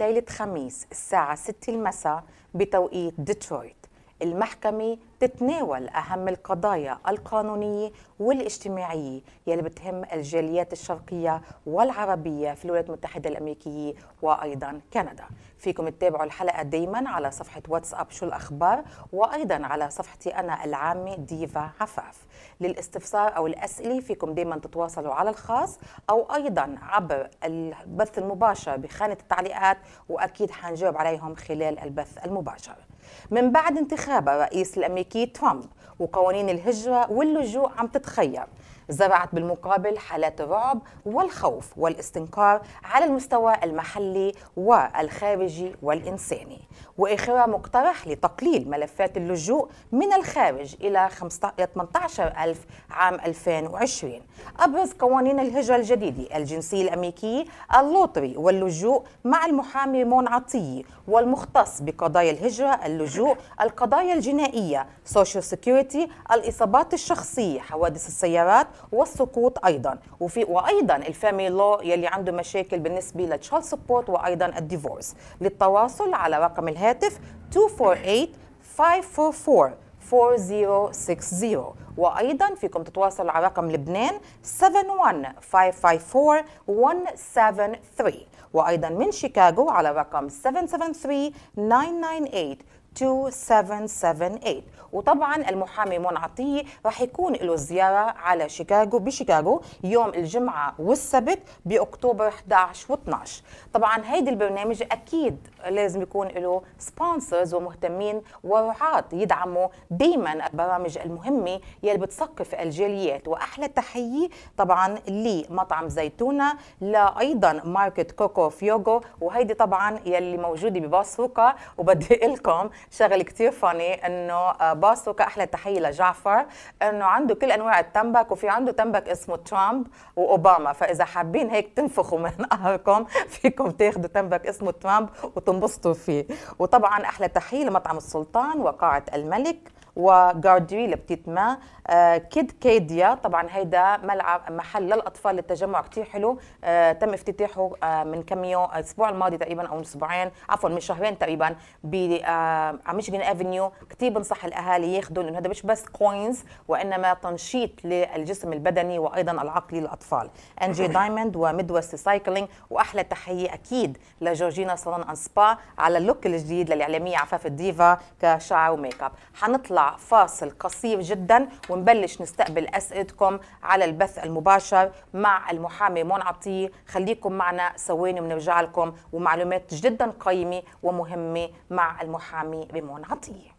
ليلة خميس الساعة 6 المساء بتوقيت ديترويت المحكمة تتناول أهم القضايا القانونية والاجتماعية يلي بتهم الجاليات الشرقية والعربية في الولايات المتحدة الأمريكية وأيضا كندا فيكم تتابعوا الحلقة دايما على صفحة واتساب شو الأخبار وأيضا على صفحتي أنا العامة ديفا عفاف للاستفسار أو الأسئلة فيكم دايما تتواصلوا على الخاص أو أيضا عبر البث المباشر بخانة التعليقات وأكيد حنجاوب عليهم خلال البث المباشر من بعد انتخاب الرئيس الأمريكي ترامب وقوانين الهجرة واللجوء عم تتخير زرعت بالمقابل حالات الرعب والخوف والاستنكار على المستوى المحلي والخارجي والإنساني وآخرها مقترح لتقليل ملفات اللجوء من الخارج إلى 18000 عام 2020 أبرز قوانين الهجرة الجديدة الجنسية الأمريكية اللوتري واللجوء مع المحامي مون عطية والمختص بقضايا الهجرة اللجوء القضايا الجنائية سوشيال سيكيورتي الإصابات الشخصية حوادث السيارات والسقوط أيضا وفي وأيضا الفاميلي لو يلي عنده مشاكل بالنسبة لتشال سبورت وأيضا الديفورس للتواصل على رقم الهاتف 248-544 4060 وأيضا فيكم تتواصلوا على رقم لبنان 71554-173 وأيضا من شيكاغو على رقم 773-998-2778 وطبعا المحامي من عطيه راح يكون له زياره على شيكاغو بشيكاغو يوم الجمعه والسبت باكتوبر 11 و12 طبعا هيدي البرنامج اكيد لازم يكون له سبونسرز ومهتمين ورعاة يدعموا دائما البرامج المهمه يلي بتثقف الجاليات واحلى تحيه طبعا لمطعم زيتونه لايضا ماركت كوكو فيوغو وهيدي طبعا يلي موجوده بباص روكا وبدي لكم شغله كثير فاني انه آه، باصه كأحلى تحية لجعفر أنه عنده كل أنواع التمبك وفي عنده تمبك اسمه ترامب وأوباما فإذا حابين هيك تنفخوا من قهركم فيكم تاخذوا تمبك اسمه ترامب وتنبسطوا فيه وطبعا أحلى تحية لمطعم السلطان وقاعة الملك وغارديلا بتيت ما آه، كيد كيديا طبعا هيدا ملعب محل للاطفال للتجمع كتير حلو آه، تم افتتاحه آه، من كم يوم الاسبوع الماضي تقريبا او من اسبوعين عفوا من شهرين تقريبا ب على ميشيغان افنيو كتير بنصح الاهالي ياخذوا لانه هذا مش بس كوينز وانما تنشيط للجسم البدني وايضا العقلي للاطفال انجي دايموند وميدوست سايكلينج واحلى تحيه اكيد لجورجينا صالون ان سبا على اللوك الجديد للاعلاميه عفاف الديفا كشعر وميك اب حنطلع فاصل قصير جدا ونبلش نستقبل اسئلتكم على البث المباشر مع المحامي مون عطيه خليكم معنا ثواني ونرجع لكم ومعلومات جدا قيمه ومهمه مع المحامي ريمون عطيه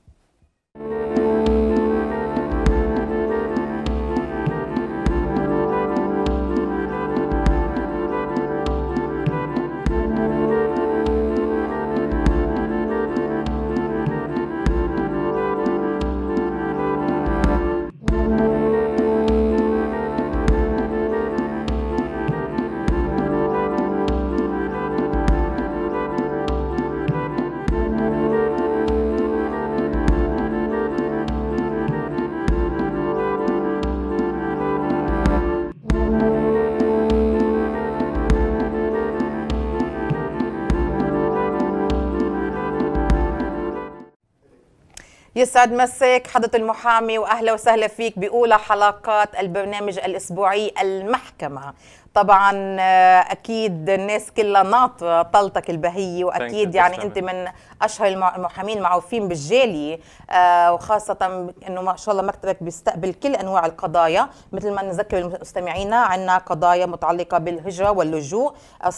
يسعد مساك حضرة المحامي وأهلا وسهلا فيك بأولى حلقات البرنامج الأسبوعي المحكمة طبعا آه، اكيد الناس كلها ناطره طلتك البهيه واكيد يعني انت من اشهر المحامين المعروفين بالجاليه آه، وخاصه انه ما شاء الله مكتبك بيستقبل كل انواع القضايا مثل ما نذكر مستمعينا عندنا قضايا متعلقه بالهجره واللجوء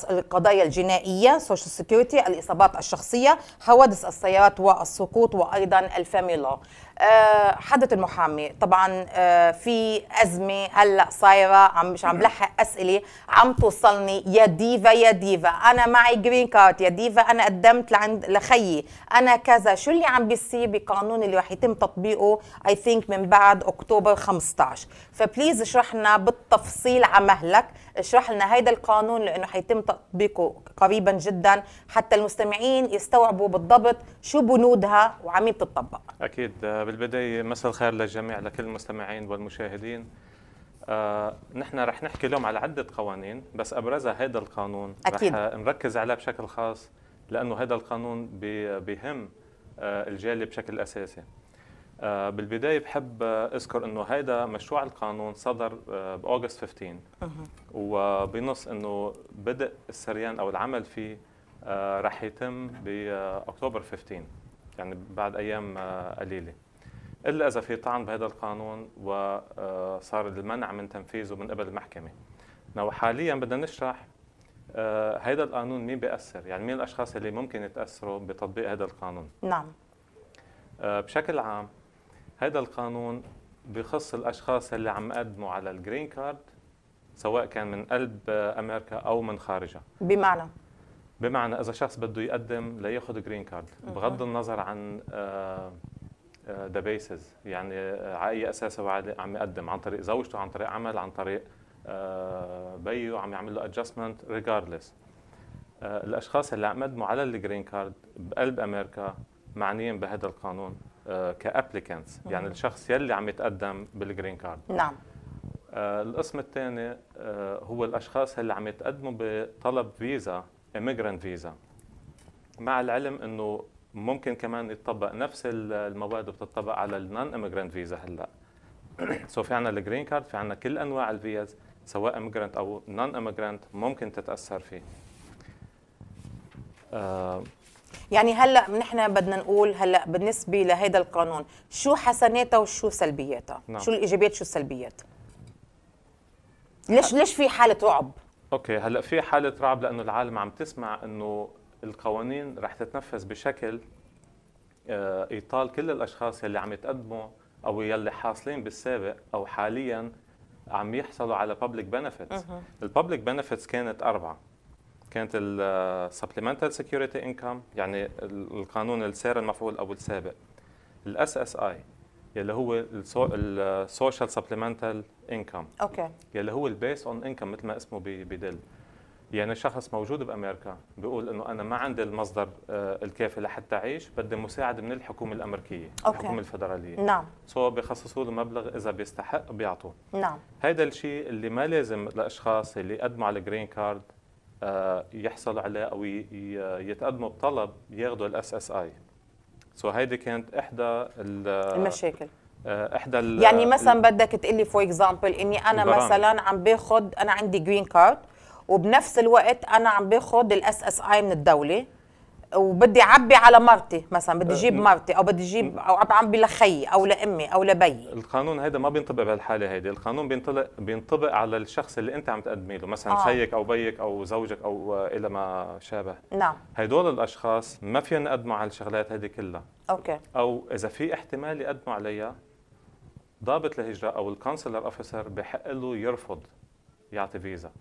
القضايا الجنائيه سوشيال سكيورتي الاصابات الشخصيه حوادث السيارات والسقوط وايضا الفاميلو آه، حدث المحامي طبعا آه، في ازمه هلا صايره عم مش عم بلحق اسئله عم توصلني يا ديفا يا ديفا انا معي جرين كارد يا ديفا انا قدمت لعند لخيي انا كذا شو اللي عم بيصير بقانون اللي رح يتم تطبيقه اي ثينك من بعد اكتوبر 15 فبليز اشرح لنا بالتفصيل على مهلك اشرح لنا هيدا القانون لانه حيتم تطبيقه قريبا جدا حتى المستمعين يستوعبوا بالضبط شو بنودها وعم بتطبق اكيد آه، بالبدايه مساء الخير للجميع لكل المستمعين والمشاهدين آه، نحن رح نحكي اليوم على عدة قوانين بس أبرزها هذا القانون أكيد. رح نركز عليه بشكل خاص لأنه هذا القانون بيهم آه الجالي بشكل أساسي آه، بالبدايه بحب اذكر انه هيدا مشروع القانون صدر آه، باوغست 15 وبنص انه بدء السريان او العمل فيه آه، رح يتم باكتوبر 15 يعني بعد ايام قليله الا اذا في طعن بهذا القانون وصار المنع من تنفيذه من قبل المحكمه نو حاليا بدنا نشرح هذا القانون مين بيأثر يعني مين الاشخاص اللي ممكن يتاثروا بتطبيق هذا القانون نعم بشكل عام هذا القانون بخص الاشخاص اللي عم قدموا على الجرين كارد سواء كان من قلب امريكا او من خارجها بمعنى بمعنى اذا شخص بده يقدم لياخذ جرين كارد بغض النظر عن ذا آه، بيسز آه، يعني آه، على اي اساس هو عم يقدم عن طريق زوجته عن طريق عمل عن طريق بيه عم يعمل له ادجستمنت ريجاردلس الاشخاص اللي عم يقدموا على الجرين كارد بقلب امريكا معنيين بهذا القانون آه، كابليكانتس يعني الشخص يلي عم يتقدم بالجرين كارد نعم آه، القسم الثاني آه، هو الاشخاص اللي عم يتقدموا بطلب فيزا immigrant فيزا مع العلم انه ممكن كمان يتطبق نفس المواد بتطبق على النون اميجرانت فيزا هلا سو في عندنا الجرين كارد في عندنا كل انواع الفيز سواء اميجرانت او نون اميجرانت ممكن تتاثر فيه يعني هلا نحن بدنا نقول هلا بالنسبه لهذا القانون شو حسناته وشو سلبياته نعم. شو الايجابيات شو السلبيات ليش ليش في حاله رعب اوكي هلا في حاله رعب لانه العالم عم تسمع انه القوانين رح تتنفذ بشكل آه، ايطال كل الاشخاص يلي عم يتقدموا او يلي حاصلين بالسابق او حاليا عم يحصلوا على بابليك بنفيتس الببليك بنفيتس كانت اربعه كانت السبلمنتال سكيورتي انكم يعني القانون السير المفعول او السابق الاس اس اي يلي هو السوشيال سبلمنتال انكم اوكي يلي هو البيس اون انكم مثل ما اسمه بدل يعني شخص موجود بامريكا بيقول انه انا ما عندي المصدر آه، الكافي لحتى اعيش بدي مساعده من الحكومه الامريكيه أوكي. الحكومه الفدراليه نعم سو بخصصوا له مبلغ اذا بيستحق بيعطوه نعم هذا الشيء اللي ما لازم لاشخاص اللي قدموا على الجرين كارد آه، يحصلوا عليه او يتقدموا بطلب ياخذوا الاس اس اي سو هيدي كانت احدى المشاكل آه، احدى يعني مثلا بدك تقلي فور اكزامبل اني انا البرامج. مثلا عم باخذ انا عندي جرين كارد وبنفس الوقت انا عم باخذ الاس اس اي من الدوله وبدي اعبي على مرتي مثلا بدي اجيب آه، مرتي او بدي اجيب او اعبي لخي او لامي او لبي القانون هذا ما بينطبق بهالحاله هيدي القانون بينطبق بينطبق على الشخص اللي انت عم تقدمي له مثلا آه. خيك او بيك او زوجك او الى ما شابه نعم هدول الاشخاص ما فيهم يقدموا على الشغلات هذه كلها اوكي او اذا في احتمال يقدموا عليها ضابط الهجره او الكونسلر اوفيسر بحق له يرفض يعطي فيزا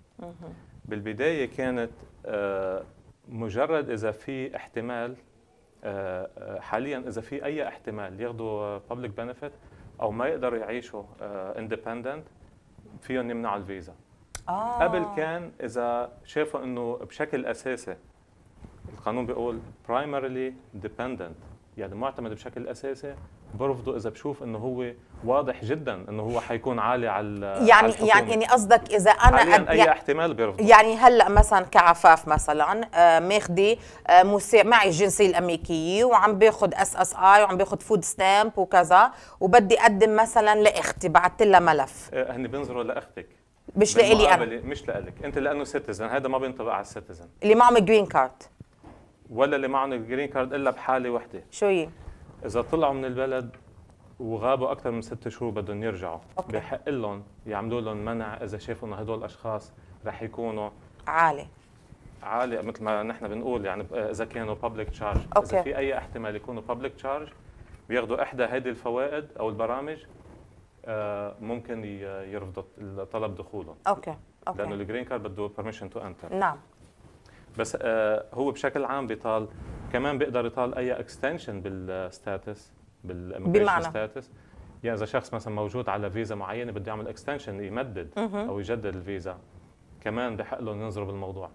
بالبدايه كانت آه مجرد اذا في احتمال آه، آه، حاليا اذا في اي احتمال ياخذوا بابليك بنفيت او ما يقدروا يعيشوا اندبندنت آه، فيهم يمنعوا الفيزا آه. قبل كان اذا شافوا انه بشكل اساسي القانون بيقول primarily dependent يعني معتمد بشكل اساسي برفضه اذا بشوف انه هو واضح جدا انه هو حيكون عالي على يعني على يعني يعني قصدك اذا انا أد... اي يعني احتمال برفضه يعني هلا مثلا كعفاف مثلا آه، ماخذه آه، معي الجنسيه الامريكيه وعم باخذ اس اس اي وعم باخذ فود ستامب وكذا وبدي اقدم مثلا لاختي بعثت لها ملف آه، هن بينظروا لاختك مش لإلي انا مش لإلك انت لانه سيتيزن هذا ما بينطبق على السيتيزن اللي معهم جرين كارد ولا اللي معهم جرين كارد الا بحاله وحده شو هي اذا طلعوا من البلد وغابوا اكثر من ست شهور بدهم يرجعوا أوكي. بحق لهم يعملوا لهم منع اذا شافوا انه هدول الاشخاص رح يكونوا عالي عالي مثل ما نحن بنقول يعني اذا كانوا بابليك تشارج اذا في اي احتمال يكونوا بابليك تشارج بياخذوا احدى هذه الفوائد او البرامج آه، ممكن يرفضوا طلب دخولهم اوكي اوكي لانه الجرين كارد بده بيرميشن تو انتر نعم بس آه، هو بشكل عام بيطال كمان بيقدر يطال اي اكستنشن بالستاتس بالاميجريشن ستاتس يعني اذا شخص مثلا موجود على فيزا معينه بده يعمل اكستنشن يمدد او يجدد الفيزا كمان بحق لهم ينظروا بالموضوع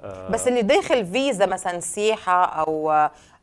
آه، بس اللي داخل فيزا مثلا سياحه او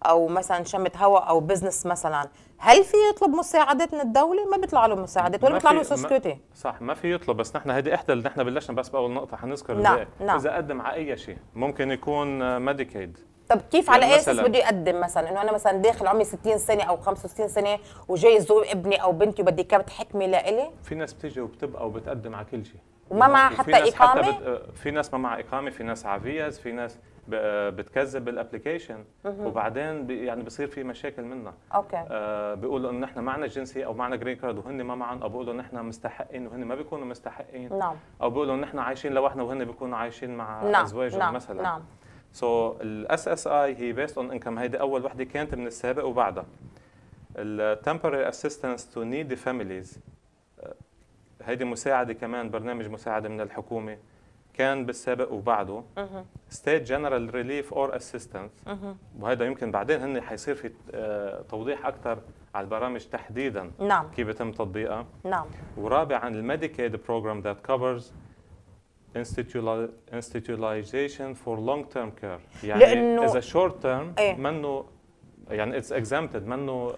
او مثلا شمة هواء او بزنس مثلا هل في يطلب مساعدات من الدوله ما بيطلع له مساعدات ولا بيطلع له سكيورتي صح ما في يطلب بس نحن هذه احدى اللي نحن بلشنا بس باول نقطه حنذكر نعم، نعم. اذا قدم على اي شيء ممكن يكون ميديكيد آه، طب كيف يعني على إيه اساس بده يقدم مثلا انه انا مثلا داخل عمري 60 سنه او 65 سنه وجاي زور ابني او بنتي وبدي كبت حكمه لإلي في ناس بتيجي وبتبقى وبتقدم على كل شيء وما يعني معها حتى ناس اقامه حتى بت... في ناس ما معها اقامه في ناس على فيز في ناس بتكذب بالابلكيشن وبعدين ب... يعني بصير في مشاكل منها اوكي آه بيقولوا انه نحن معنا جنسي او معنا جرين كارد وهن ما معهم او بيقولوا نحن مستحقين وهن ما بيكونوا مستحقين نعم او بيقولوا نحن عايشين لوحدنا وهن بيكونوا عايشين مع نعم. ازواجهم نعم. مثلا نعم سو الاس اس اي هي بيست اون انكم هيدي اول وحده كانت من السابق وبعدها التمبرري اسيستنس تو نيدي فاميليز هيدي مساعده كمان برنامج مساعده من الحكومه كان بالسابق وبعده ستيت جنرال ريليف اور اسيستنس وهذا يمكن بعدين هن حيصير في آه، توضيح اكثر على البرامج تحديدا نعم كيف بيتم تطبيقها نعم ورابعا الميديكيد بروجرام ذات كفرز institutionalization for long term care يعني a اذا term ايه؟ منه يعني اتس اكزامتد منه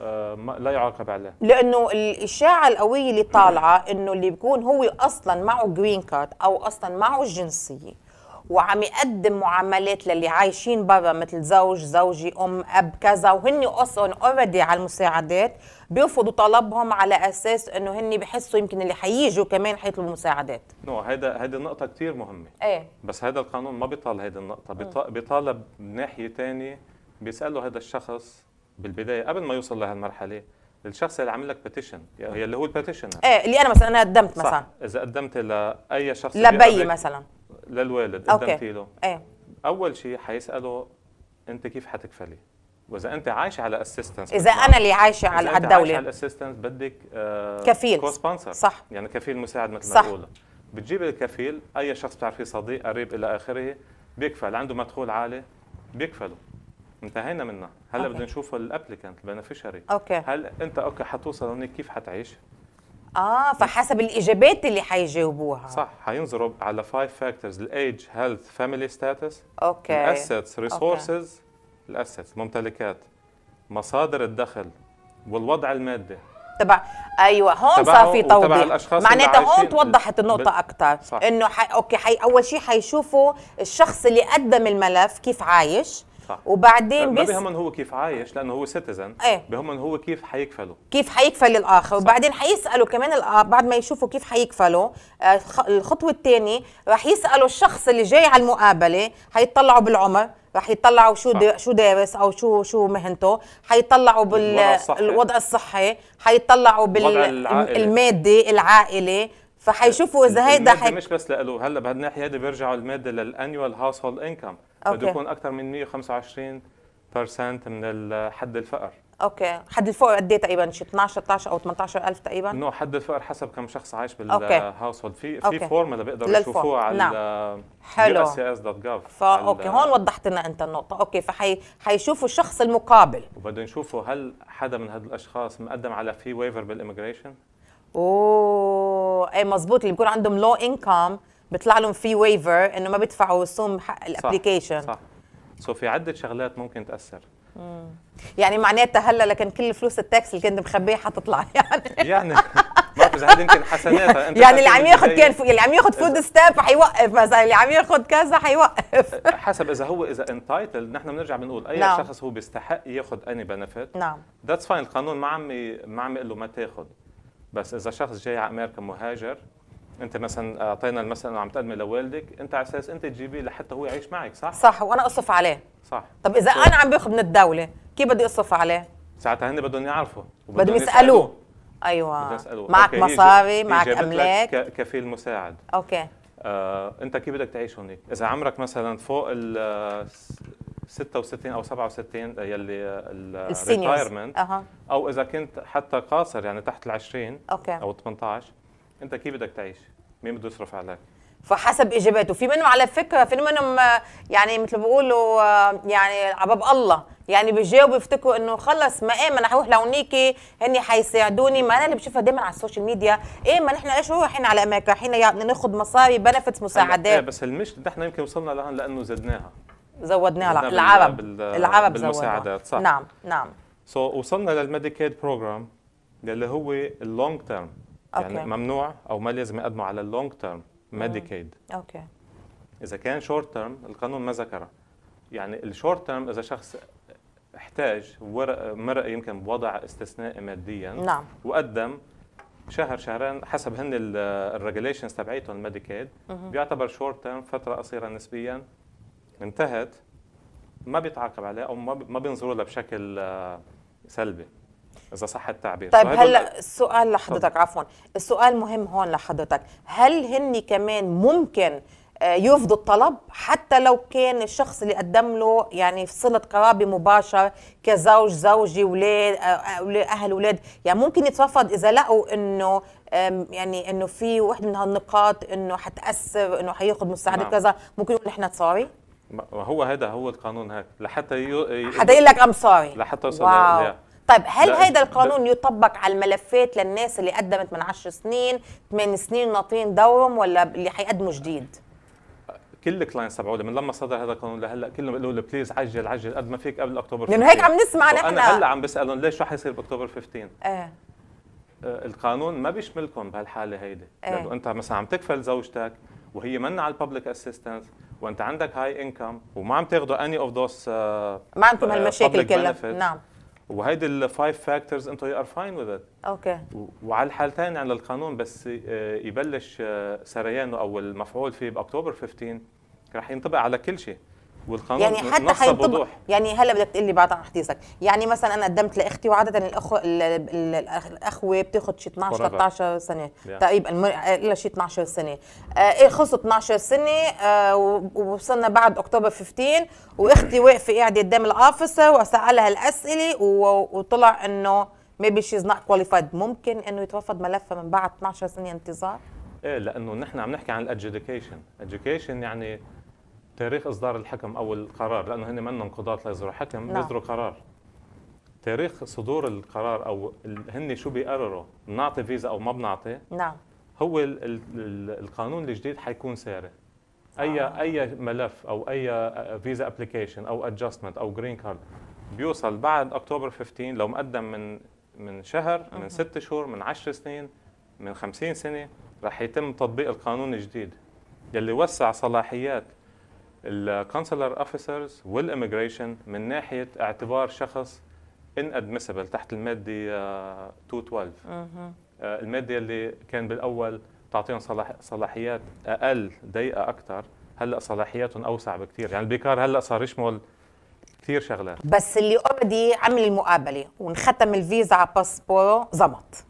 لا يعاقب عليه لانه الاشاعه القويه اللي طالعه انه اللي بيكون هو اصلا معه جرين كارد او اصلا معه الجنسيه وعم يقدم معاملات للي عايشين برا مثل زوج زوجي ام اب كذا وهن اصلا اوريدي على المساعدات بيرفضوا طلبهم على اساس انه هن بحسوا يمكن اللي حييجوا كمان حيطلبوا مساعدات نو هذا هذه النقطه كثير مهمه ايه بس هذا القانون ما بيطال هذه النقطه بيطالب من ناحيه ثانيه بيسالوا هذا الشخص بالبدايه قبل ما يوصل لهالمرحله الشخص اللي عامل لك بيتيشن اللي هو البيتيشن ايه اللي انا مثلا انا قدمت مثلا صح. اذا قدمت لاي شخص لبي مثلا للوالد قدمتي له ايه اول شيء حيساله انت كيف حتكفلي واذا انت عايشه على اسيستنس اذا انا اللي عايشه على الدوله عايشه على الاسيستنس بدك آه كفيل كو سبونسر صح يعني كفيل مساعد مثل ما بقول بتجيب الكفيل اي شخص بتعرفيه صديق قريب الى اخره بيكفل عنده مدخول عالي بيكفلوا انتهينا منها هلا بدنا نشوف الابليكانت البنفيشري اوكي هل انت اوكي حتوصل هونيك كيف حتعيش اه فحسب الاجابات اللي حيجاوبوها صح حينظروا على فايف فاكتورز الايج هيلث فاميلي ستاتس اوكي الاسيتس ريسورسز الاسيتس ممتلكات مصادر الدخل والوضع المادي تبع ايوه هون صار في توضيح معناتها هون توضحت النقطه بال... اكثر انه ح... اوكي حي... اول شيء حيشوفوا الشخص اللي قدم الملف كيف عايش صح. وبعدين بس ما بهمن هو كيف عايش لانه هو سيتيزن ايه؟ بهمن هو كيف حيكفله كيف حيكفل الاخر صح. وبعدين حيسالوا كمان الأ... بعد ما يشوفوا كيف حيكفلوا آه، الخطوه الثانيه رح يسالوا الشخص اللي جاي على المقابله حيطلعوا بالعمر رح يطلعوا شو شو دارس او شو شو مهنته حيطلعوا بالوضع الصحي حيطلعوا بالمادي العائله فحيشوفوا اذا هيدا حي... مش بس لإله هلا بهالناحيه هيدي بيرجعوا الماده للانيوال هاوس هولد انكم بده يكون اكثر من 125% من حد الفقر اوكي حد الفقر قد ايه تقريبا شي 12 13 او 18 الف تقريبا نو حد الفقر حسب كم شخص عايش بالهاوس هولد في في فورمولا بيقدروا يشوفوها على نعم. حلو uscs.gov فا اوكي هون وضحت لنا انت النقطه اوكي فحي حيشوفوا الشخص المقابل وبدهم يشوفوا هل حدا من هدول الاشخاص مقدم على في ويفر بالاميجريشن اوه اي مزبوط اللي بيكون عندهم لو انكم بيطلع لهم في ويفر انه ما بيدفعوا رسوم حق الابلكيشن صح صح سو في عده شغلات ممكن تاثر يعني معناتها هلا لكن كل فلوس التاكس اللي كنت مخبيه حتطلع يعني يعني مركز هذه يمكن حسناتها يعني اللي عم ياخذ كان اللي عم ياخذ فود ستاب حيوقف مثلا اللي عم ياخذ كذا حيوقف حسب اذا هو اذا انتايتل نحن بنرجع بنقول اي نعم. شخص هو بيستحق ياخذ اني بنفيت نعم ذاتس فاين القانون ما عم ما عم يقول له ما تاخذ بس اذا شخص جاي على امريكا مهاجر انت مثلا اعطينا المثل انه عم تقدمي لوالدك انت على اساس انت تجيبيه لحتى هو يعيش معك صح صح وانا اصرف عليه صح طب اذا انا عم باخذ من الدوله كيف بدي اصرف عليه ساعتها هن بدهم يعرفوا بدهم يسالوه ايوه يسألوه. معك مصاري معك املاك كفيل مساعد اوكي آه، انت كيف بدك تعيش هونيك اذا عمرك مثلا فوق ال 66 او 67 آه، يلي آه، الريتايرمنت او اذا كنت حتى قاصر يعني تحت ال 20 أوكي. او 18 انت كيف بدك تعيش مين بده يصرف عليك فحسب اجاباته في منهم على فكره في منهم آه، يعني مثل بيقولوا آه، يعني عباب الله يعني بيجاوبوا بيفتكروا انه خلص ما ايه ما انا هروح لهونيكي هن حيساعدوني ما انا اللي بشوفها دايما على السوشيال ميديا ايه ما نحن ايش رايحين على امريكا رايحين يعني ناخذ مصاري بنفتس إيه، مساعدات ايه بس المشكله نحن يمكن وصلنا لهون لانه زدناها زودناها العرب بال العرب بالمساعدات صح نعم نعم سو so, وصلنا للميديكيد بروجرام اللي هو اللونج تيرم يعني أوكي. ممنوع او ما لازم يقدموا على اللونج تيرم ميديكيد اوكي اذا كان شورت تيرم القانون ما ذكره يعني الشورت تيرم اذا شخص احتاج ورق مرق يمكن بوضع استثنائي ماديا نعم وقدم شهر شهرين حسب هن الريجليشنز تبعيتهم الميديكيد بيعتبر شورت تيرم فتره قصيره نسبيا انتهت ما بيتعاقب عليه او ما بينظروا له بشكل آه، سلبي اذا صح التعبير طيب هلا السؤال لحضرتك عفوا السؤال مهم هون لحضرتك هل هن كمان ممكن آه، يفضوا الطلب حتى لو كان الشخص اللي قدم له يعني في صله قرابه مباشره كزوج زوجي اولاد آه، آه، اهل اولاد يعني ممكن يترفض اذا لقوا انه يعني انه في وحده من هالنقاط انه حتاثر انه حياخذ مساعده نعم. كذا ممكن يقول احنا سوري ما هو هذا هو القانون هيك لحتى يو... حدا يقول لك ام سوري لحتى يوصل طيب هل هذا القانون يطبق على الملفات للناس اللي قدمت من 10 سنين 8 سنين ناطين دورهم ولا اللي حيقدموا جديد كل الكلاينتس تبعولي من لما صدر هذا القانون لهلا كلهم بيقولوا لي بليز عجل عجل قد ما فيك قبل اكتوبر 15 لانه هيك عم نسمع نحن انا هلا عم بسالهم ليش شو حيصير باكتوبر 15 ايه آه، القانون ما بيشملكم بهالحاله هيدي ايه. لانه انت مثلا عم تكفل زوجتك وهي منا على الببليك اسيستنس وانت عندك هاي انكم وما عم تاخذوا اني اوف ذوز ما عندكم آه، هالمشاكل كلها نعم وهيدي الفايف فاكتورز انتم يو ار فاين وذ ات اوكي وعلى الحالتين على القانون بس آه، يبلش آه، سريانه او المفعول فيه باكتوبر 15 رح ينطبق على كل شيء والقانون يعني حتى هينطبق يعني هلا بدك تقول لي بعد عن حديثك يعني مثلا انا قدمت لاختي وعاده الاخو الاخوه بتاخذ شي 12 13 سنه تقريبا الا شي 12 سنه آه إيه، خلصوا 12 سنه آه ووصلنا بعد اكتوبر 15 واختي واقفه قاعده قدام القافصه وسالها الاسئله وطلع انه maybe she's not qualified ممكن انه يترفض ملفها من بعد 12 سنه انتظار ايه لانه نحن عم نحكي عن الادجيكيشن ادجيكيشن يعني تاريخ اصدار الحكم او القرار لانه هن منهم قضاة ليصدروا حكم نعم. بيصدروا قرار تاريخ صدور القرار او هن شو بيقرروا بنعطي فيزا او ما بنعطي نعم هو الـ الـ الـ القانون الجديد حيكون ساري اي آه. اي ملف او اي فيزا ابلكيشن او ادجستمنت او جرين كارد بيوصل بعد اكتوبر 15 لو مقدم من من شهر من ست شهور من 10 سنين من 50 سنه رح يتم تطبيق القانون الجديد يلي وسع صلاحيات الكونسلر اوفيسرز والاميجريشن من ناحيه اعتبار شخص ان ادمسبل تحت الماده 212 آه، آه، الماده اللي كان بالاول تعطيهم صلاح صلاحيات اقل ضيقه اكثر هلا صلاحياتهم اوسع بكثير يعني البيكار هلا صار يشمل كثير شغلات بس اللي اوريدي عمل المقابله ونختم الفيزا على باسبورو زمط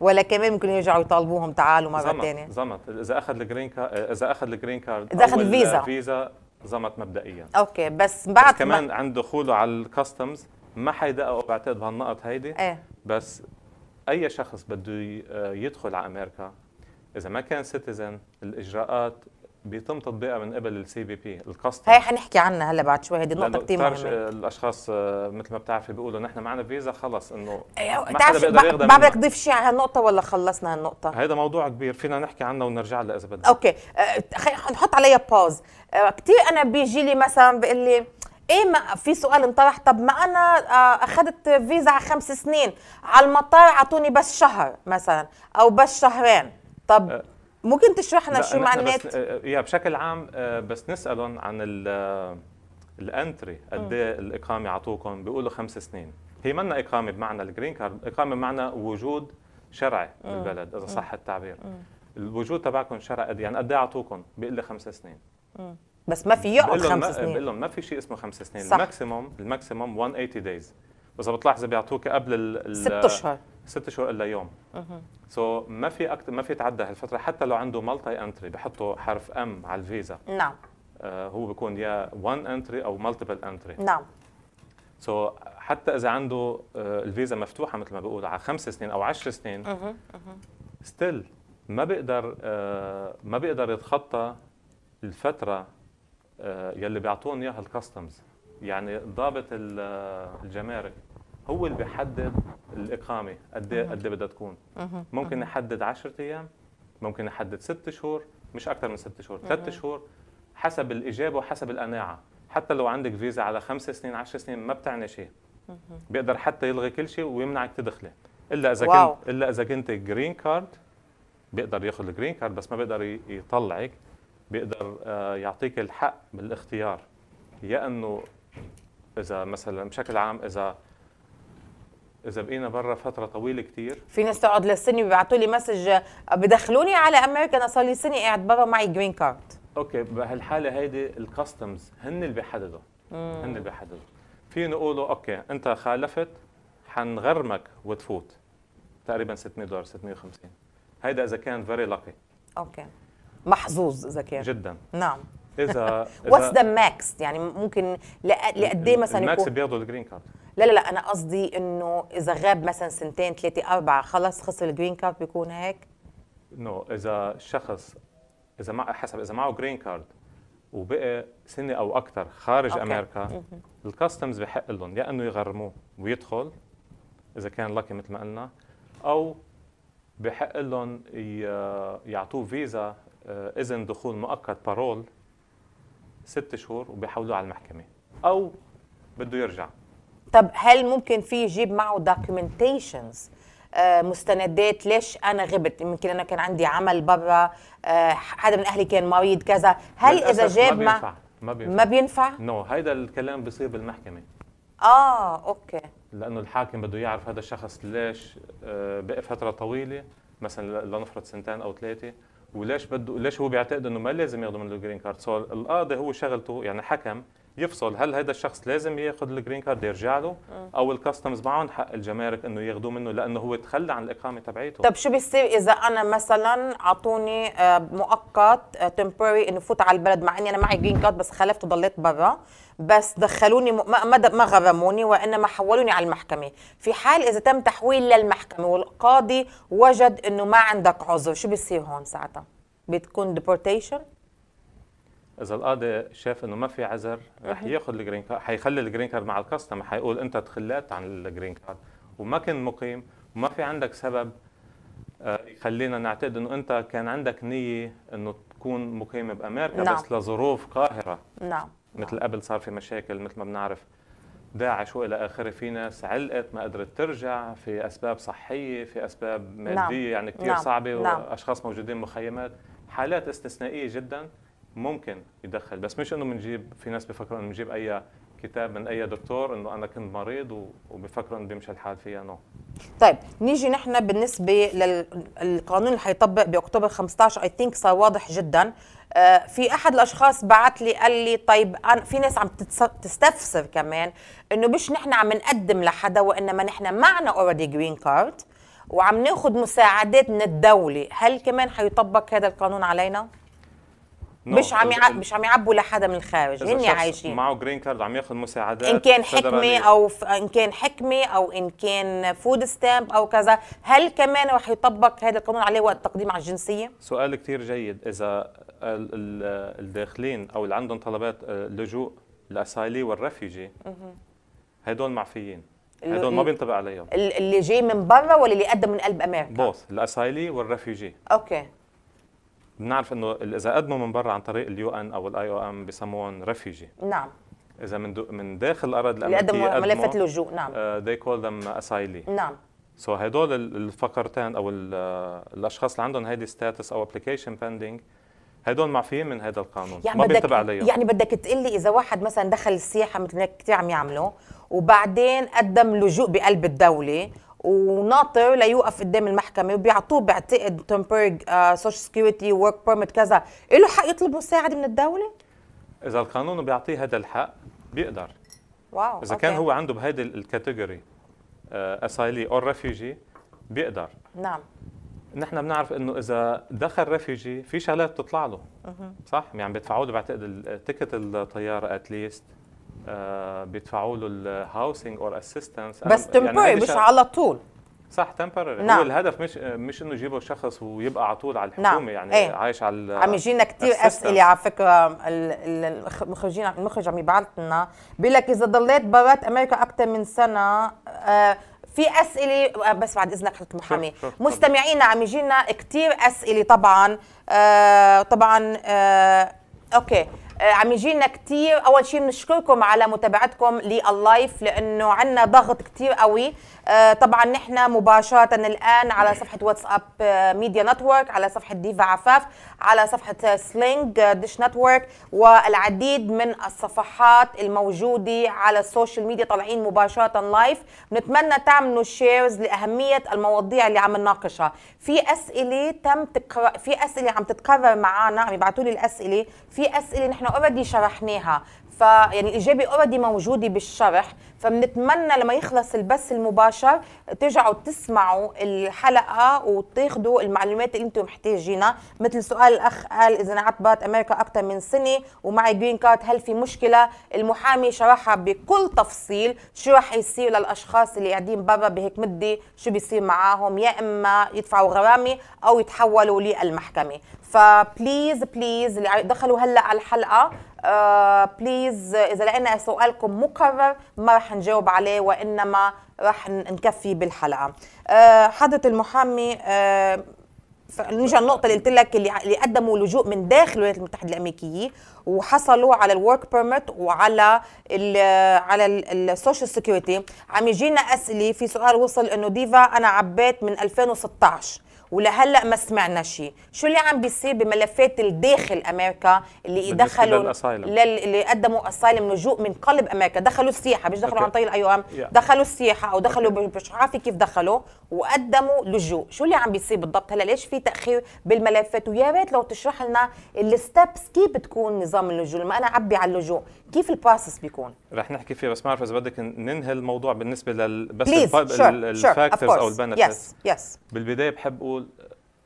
ولا كمان ممكن يرجعوا يطالبوهم تعالوا مره ثانيه زمت اذا اخذ الجرين كارد اذا اخذ الجرين كارد اذا اخذ فيزا فيزا زمت مبدئيا اوكي بس بعد بس كمان ما... عند دخوله على الكاستمز ما حيدققوا بعتقد بهالنقط هيدي ايه بس اي شخص بده آه، يدخل على امريكا اذا ما كان سيتيزن الاجراءات بيتم تطبيقها من قبل السي بي بي الكاستم هي حنحكي عنها هلا بعد شوي هذه نقطه كثير مهمه الاشخاص آه، مثل ما بتعرفي بيقولوا نحن معنا فيزا خلص انه إيه، ما حدا بيقدر ما بدك تضيف شيء على هالنقطه ولا خلصنا هالنقطه هذا موضوع كبير فينا نحكي عنه ونرجع لها اذا بدنا اوكي أه نحط عليها باوز أه كثير انا بيجي لي مثلا بيقول لي ايه ما في سؤال انطرح طب ما انا آه، اخذت فيزا على خمس سنين على المطار اعطوني بس شهر مثلا او بس شهرين طب أه ممكن تشرح لنا شو معنات آه، آه، يا بشكل عام آه، بس نسالهم عن الانتري قد ايه الاقامه عطوكم بيقولوا خمس سنين هي منا اقامه بمعنى الجرين كارد اقامه بمعنى وجود شرعي بالبلد اذا صح التعبير الوجود تبعكم شرعي قد إيه؟ يعني قد ايه اعطوكم بيقول لي خمس سنين بس ما في يقعد خمس سنين بقول لهم ما في شيء اسمه خمس سنين صح. الماكسيموم الماكسيموم 180 دايز واذا بتلاحظي بيعطوك قبل ال ست اشهر ست شهور الا يوم سو so, ما في أكت... ما في يتعدى هالفتره حتى لو عنده مالتي انتري بحطوا حرف ام على الفيزا نعم آه هو بيكون يا وان انتري او مالتيبل انتري نعم سو so, حتى اذا عنده آه الفيزا مفتوحه مثل ما بقول على خمس سنين او عشر سنين ستيل ما بيقدر آه ما بيقدر يتخطى الفتره آه يلي بيعطوهم اياها الكاستمز يعني ضابط آه، الجمارك هو اللي بيحدد الاقامه قد إيه- قد إيه بدها تكون ممكن نحدد 10 ايام ممكن نحدد ست شهور مش اكثر من ست شهور ثلاث شهور حسب الاجابه وحسب القناعه حتى لو عندك فيزا على خمس سنين 10 سنين ما بتعني شيء بيقدر حتى يلغي كل شيء ويمنعك تدخلي الا اذا واو. كنت الا اذا كنت جرين كارد بيقدر ياخذ الجرين كارد بس ما بيقدر يطلعك بيقدر آه، يعطيك الحق بالاختيار يا انه اذا مثلا بشكل عام اذا اذا بقينا برا فتره طويله كتير في ناس تقعد للسنه بيبعتوا لي مسج بدخلوني على امريكا انا صار لي سنه قاعد بابا معي جرين كارد اوكي بهالحاله هيدي الكاستمز هن اللي بيحددوا هن اللي بيحددوا فينا نقولوا اوكي انت خالفت حنغرمك وتفوت تقريبا 600 دولار 650 هيدا اذا كان فيري لاكي اوكي محظوظ اذا كان جدا نعم اذا واتس ذا ماكس يعني ممكن لقد ايه مثلا يكون الماكس بياخذوا الجرين كارد لا لا لا انا قصدي انه اذا غاب مثلا سنتين ثلاثه اربعه خلص خسر الجرين كارد بيكون هيك نو no, اذا شخص اذا مع حسب اذا معه جرين كارد وبقى سنه او اكثر خارج okay. امريكا الكاستمز بحق لهم يا انه يغرموه ويدخل اذا كان لكي مثل ما قلنا او بحق لهم يعطوه فيزا آه، اذن دخول مؤقت بارول ست شهور وبيحولوه على المحكمه او بده يرجع طب هل ممكن في يجيب معه دوكيومنتيشنز آه مستندات ليش انا غبت يمكن انا كان عندي عمل برا آه حدا من اهلي كان مريض كذا هل اذا جاب ما بينفع ما بينفع ما بينفع نو no. هيدا الكلام بصير بالمحكمه اه اوكي لانه الحاكم بده يعرف هذا الشخص ليش آه، بقى فتره طويله مثلا لنفرض سنتين او ثلاثه وليش بده ليش هو بيعتقد انه ما لازم ياخذوا منه الجرين كارد سو القاضي هو شغلته يعني حكم يفصل هل هذا الشخص لازم ياخذ الجرين كارد يرجع له آه. او الكاستمز معهم حق الجمارك انه ياخذوه منه لانه هو تخلى عن الاقامه تبعيته طب شو بيصير اذا انا مثلا اعطوني آه، مؤقت تمبوري آه، انه فوت على البلد مع اني انا معي جرين كارد بس خلفت وضليت برا بس دخلوني ما غرموني وانما حولوني على المحكمه في حال اذا تم تحويل للمحكمه والقاضي وجد انه ما عندك عذر شو بيصير هون ساعتها بتكون ديبورتيشن اذا القاضي شاف انه ما في عذر رح ياخذ الجرين كارد حيخلي الجرين كارد مع الكاستم حيقول انت تخلات عن الجرين كارد وما كنت مقيم وما في عندك سبب آه، يخلينا نعتقد انه انت كان عندك نيه انه تكون مقيم بامريكا نعم. بس لظروف قاهره نعم مثل قبل صار في مشاكل مثل ما بنعرف داعش والى اخره في ناس علقت ما قدرت ترجع في اسباب صحيه في اسباب نعم. ماديه نعم. يعني كثير نعم. صعبه نعم. واشخاص موجودين مخيمات حالات استثنائيه جدا ممكن يدخل بس مش انه بنجيب في ناس بفكروا انه بنجيب اي كتاب من اي دكتور انه انا كنت مريض وبفكروا انه بيمشي الحال فيها نو طيب نيجي نحن بالنسبه للقانون اللي حيطبق باكتوبر 15 اي ثينك صار واضح جدا آه، في احد الاشخاص بعث لي قال لي طيب أنا في ناس عم تستفسر كمان انه مش نحن عم نقدم لحدا وانما نحن معنا اوريدي جرين كارد وعم ناخذ مساعدات من الدوله هل كمان حيطبق هذا القانون علينا مش عم مش عم يعبوا لحدا من الخارج هن عايشين معه جرين كارد عم ياخذ مساعدات ان كان حكمه او ف... ان كان حكمه او ان كان فود ستامب او كذا هل كمان رح يطبق هذا القانون عليه وقت التقديم على الجنسيه سؤال كثير جيد اذا الداخلين او اللي عندهم طلبات آه، لجوء الاسايلي والرفيجي هدول معفيين هدول ما بينطبق عليهم اللي جاي من برا ولا اللي قدم من قلب امريكا بوث الاسايلي والرفيجي اوكي بنعرف انه اذا قدموا من برا عن طريق اليو ان او الاي او ام بسموهم ريفيجي نعم اذا من من داخل الارض الامريكيه قدموا ملفات لجوء نعم دي كول ذم اسايلي نعم سو so هدول الفقرتين او آه، الاشخاص اللي عندهم هيدي ستاتس او ابلكيشن بندنج هدول معفيين من هذا القانون يعني ما بينتبع عليهم يعني بدك تقول لي اذا واحد مثلا دخل السياحه مثل ما كثير عم يعملوا وبعدين قدم لجوء بقلب الدوله وناطر ليوقف قدام المحكمه وبيعطوه بعتقد تمبرج سوشيال سكيورتي ورك بيرميت كذا له حق يطلب مساعده من الدوله اذا القانون بيعطيه هذا الحق بيقدر واو اذا أوكي. كان هو عنده بهيدي الكاتيجوري اسايلي او ريفوجي بيقدر نعم نحن بنعرف انه اذا دخل ريفوجي في شغلات بتطلع له صح يعني بيدفعوا له بعتقد تيكت الطياره اتليست آه، بيدفعوا له الهاوسنج اور اسيستنس بس تمبرري يعني مش على طول صح تمبرري نعم. هو الهدف مش مش انه يجيبوا شخص ويبقى على طول على الحكومه نعم. يعني ايه؟ عايش على عم يجينا كثير اسئله على فكره المخرجين المخرج عم يبعث لنا بيقول لك اذا ضليت برات امريكا اكثر من سنه آه في اسئله آه، بس بعد اذنك حضرت المحامي مستمعينا عم يجينا كثير اسئله طبعا آه طبعا آه اوكي آه، عم يجينا كثير اول شيء بنشكركم على متابعتكم لللايف لانه عندنا ضغط كثير قوي آه، طبعا نحن مباشره الان على صفحه واتساب آه، ميديا نتورك على صفحه ديفا عفاف على صفحه سلينج آه، ديش نتورك والعديد من الصفحات الموجوده على السوشيال ميديا طالعين مباشره لايف بنتمنى تعملوا شيرز لاهميه المواضيع اللي عم نناقشها في اسئله تم تكرر في اسئله عم تتكرر معنا عم يبعثوا لي الاسئله في اسئله نحن اوريدي شرحناها فيعني الاجابه اوريدي موجوده بالشرح فبنتمنى لما يخلص البث المباشر ترجعوا تسمعوا الحلقه وتاخذوا المعلومات اللي انتم محتاجينها مثل سؤال الاخ قال اذا انا عتبت امريكا اكثر من سنه ومعي جرين كارد هل في مشكله المحامي شرحها بكل تفصيل شو راح يصير للاشخاص اللي قاعدين برا بهيك مده شو بيصير معاهم يا اما يدفعوا غرامه او يتحولوا للمحكمه فبليز بليز اللي دخلوا هلا على الحلقه آه، بليز اذا لقينا سؤالكم مكرر ما رح نجاوب عليه وانما رح نكفي بالحلقه آه، حضره المحامي آه، نيجي النقطه اللي قلت لك اللي, اللي قدموا لجوء من داخل الولايات المتحده الامريكيه وحصلوا على الورك بيرميت وعلى الـ على السوشيال سيكيورتي عم يجينا اسئله في سؤال وصل انه ديفا انا عبيت من 2016 ولهلا ما سمعنا شيء شو اللي عم بيصير بملفات الداخل امريكا اللي دخلوا اللي قدموا اسايلم لجوء من قلب امريكا دخلوا السياحه مش دخلوا okay. عن طريق الاي ام yeah. دخلوا السياحه او دخلوا مش عارفه كيف دخلوا وقدموا لجوء شو اللي عم بيصير بالضبط هلا ليش في تاخير بالملفات ويا ريت لو تشرح لنا الستبس كيف بتكون نظام اللجوء لما انا اعبي على اللجوء كيف البروسس بيكون رح نحكي فيه بس ما بعرف اذا بدك ننهي الموضوع بالنسبه لل بس الفاكتورز sure. او البنفتس yes. yes. بالبدايه بحب بقول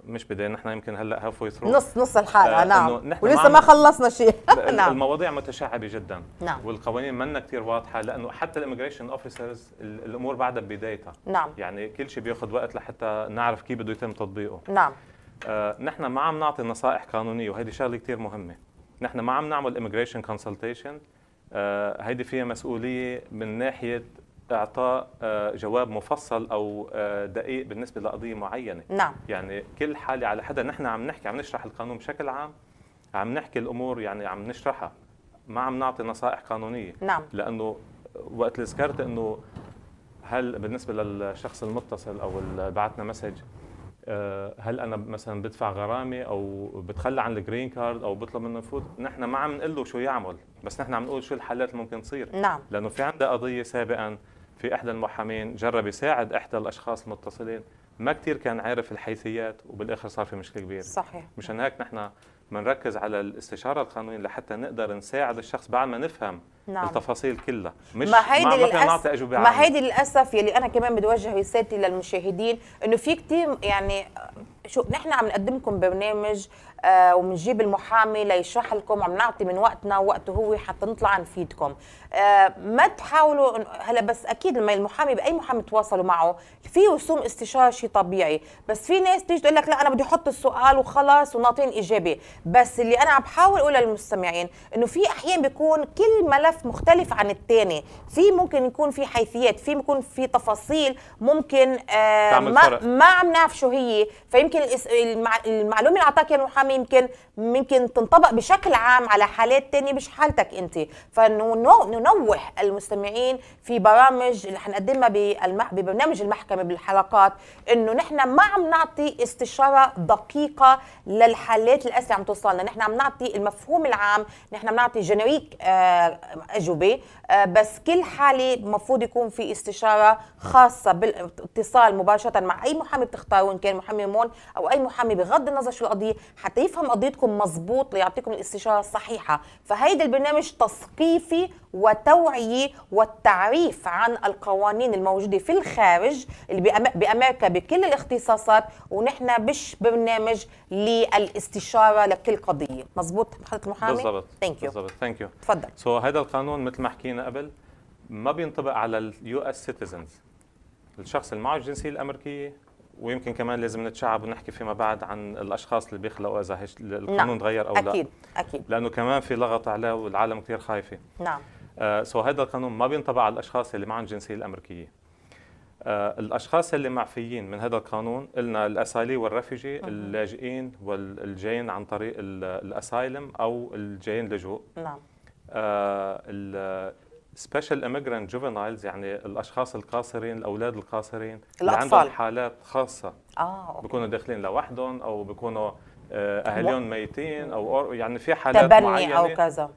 مش بدايه نحن يمكن هلا هاف واي ثرو نص نص الحلقه آه نعم ولسه ما خلصنا شيء نعم المواضيع متشعبه جدا نعم والقوانين منا كثير واضحه لانه حتى الاميجريشن اوفيسرز الامور بعدها ببدايتها نعم يعني كل شيء بياخذ وقت لحتى نعرف كيف بده يتم تطبيقه نعم آه نحن ما عم نعطي نصائح قانونيه وهيدي شغله كثير مهمه نحن ما عم نعمل اميجريشن آه، كونسلتيشن هيدي فيها مسؤوليه من ناحيه اعطاء آه، جواب مفصل او آه، دقيق بالنسبه لقضيه معينه نعم يعني كل حاله على حدا نحن عم نحكي عم نشرح القانون بشكل عام عم نحكي الامور يعني عم نشرحها ما عم نعطي نصائح قانونيه نعم لانه وقت اللي ذكرت انه هل بالنسبه للشخص المتصل او اللي بعتنا مسج آه، هل انا مثلا بدفع غرامه او بتخلى عن الجرين كارد او بطلب منه يفوت نحن ما عم نقول له شو يعمل بس نحن عم نقول شو الحالات اللي ممكن تصير نعم لانه في عنده قضيه سابقا في احدى المحامين جرب يساعد احدى الاشخاص المتصلين ما كثير كان عارف الحيثيات وبالاخر صار في مشكله كبيره صحيح مشان هيك نحن بنركز على الاستشاره القانونيه لحتى نقدر نساعد الشخص بعد ما نفهم نعم. التفاصيل كلها مش ما هيدي للأس... اجوبه ما هيدي للاسف يلي انا كمان بدي اوجه رسالتي للمشاهدين انه في كثير يعني شو نحن عم نقدم لكم برنامج آه وبنجيب المحامي ليشرح لكم عم نعطي من وقتنا ووقته هو حتى نطلع نفيدكم آه ما تحاولوا هلا بس اكيد لما المحامي باي محامي تواصلوا معه في رسوم استشاره شيء طبيعي بس في ناس تيجي تقول لك لا انا بدي احط السؤال وخلاص وناطين اجابه بس اللي انا عم بحاول اقول للمستمعين انه في احيان بيكون كل ملف مختلف عن الثاني في ممكن يكون في حيثيات في ممكن في تفاصيل ممكن آه ما, ما عم نعرف شو هي فيمكن يمكن المعلومه اللي اعطاك يا محامي يمكن ممكن تنطبق بشكل عام على حالات تانية مش حالتك انت فننوح المستمعين في برامج اللي حنقدمها ببرنامج المحكمه بالحلقات انه نحن ما عم نعطي استشاره دقيقه للحالات الأسئلة اللي عم توصلنا نحن عم نعطي المفهوم العام نحن عم نعطي جنريك آه، اجوبه آه، بس كل حاله مفروض يكون في استشاره خاصه بالاتصال مباشره مع اي محامي بتختاروه ان كان محامي مون او اي محامي بغض النظر شو القضيه حتى يفهم قضيتكم مظبوط ليعطيكم الاستشاره الصحيحه فهيدا البرنامج تثقيفي وتوعية والتعريف عن القوانين الموجودة في الخارج بأمريكا بكل الاختصاصات ونحن بش برنامج للاستشارة لكل قضية مزبوط حضرتك المحامي؟ بالضبط ثانك يو بالضبط ثانك يو تفضل سو so, هذا القانون مثل ما حكينا قبل ما بينطبق على اليو اس سيتيزنز الشخص اللي معه الجنسية الأمريكية ويمكن كمان لازم نتشعب ونحكي فيما بعد عن الاشخاص اللي بيخلقوا اذا نعم. القانون تغير او أكيد. لا اكيد اكيد لانه كمان في لغط عليه والعالم كثير خايفه نعم سو آه، هذا القانون ما بينطبق على الاشخاص اللي معهم الجنسيه الامريكيه آه، الاشخاص اللي معفيين من هذا القانون قلنا الاسالي والرفجي اللاجئين والجايين عن طريق الاسايلم او الجايين لجوء نعم سبيشال اميجرانت جوفينايلز يعني الاشخاص القاصرين الاولاد القاصرين اللي عندهم حالات خاصه اه أوكي. بيكونوا داخلين لوحدهم او بيكونوا آه، اهاليهم ميتين او يعني في حالات تبني معينه او كذا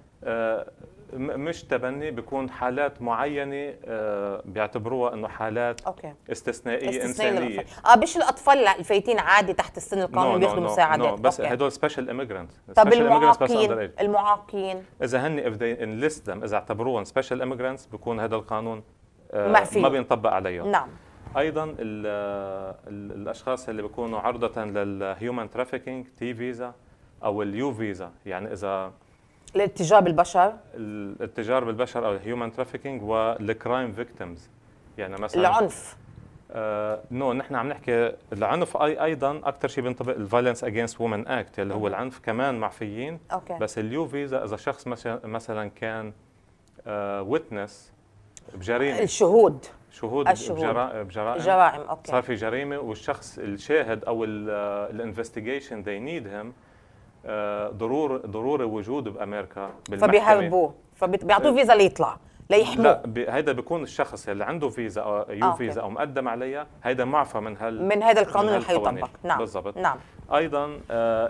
مش تبني بيكون حالات معينه آه، بيعتبروها انه حالات أوكي. استثنائيه انسانيه اه مش الاطفال الفايتين عادي تحت السن القانوني no, no, بياخذوا no, مساعدات no. بس هدول سبيشال اميجرانت طب المعاقين المعاقين اذا هن اف ذي انليست اذا اعتبروهم سبيشال اميجرانتس بيكون هذا القانون آه، ما, ما بينطبق عليهم نعم ايضا الـ الـ الاشخاص اللي بيكونوا عرضه للهيومن ترافيكينج تي فيزا او اليو فيزا يعني اذا الاتجار بالبشر الاتجار بالبشر او الهيومن ترافيكينج والكرايم فيكتيمز يعني مثلا العنف آه نو نحن عم نحكي العنف اي ايضا اكثر شيء بينطبق الفايلنس اجينست وومن اكت اللي هو العنف كمان معفيين أوكي. بس اليو فيزا اذا شخص مثلا كان آه ويتنس بجريمه الشهود شهود الشهود. بجرائم جرائم اوكي صار في جريمه والشخص الشاهد او الانفستيجيشن ذي نيد هيم آه، ضرور ضروري وجوده بامريكا بالمحكمه فبيهربوه فبيعطوه فيزا ليطلع ليحموه لا ب... هيدا بيكون الشخص اللي عنده فيزا او آه، يو آه فيزا او مقدم عليها هيدا معفى من هال من هذا القانون اللي حيطبق نعم بالضبط نعم ايضا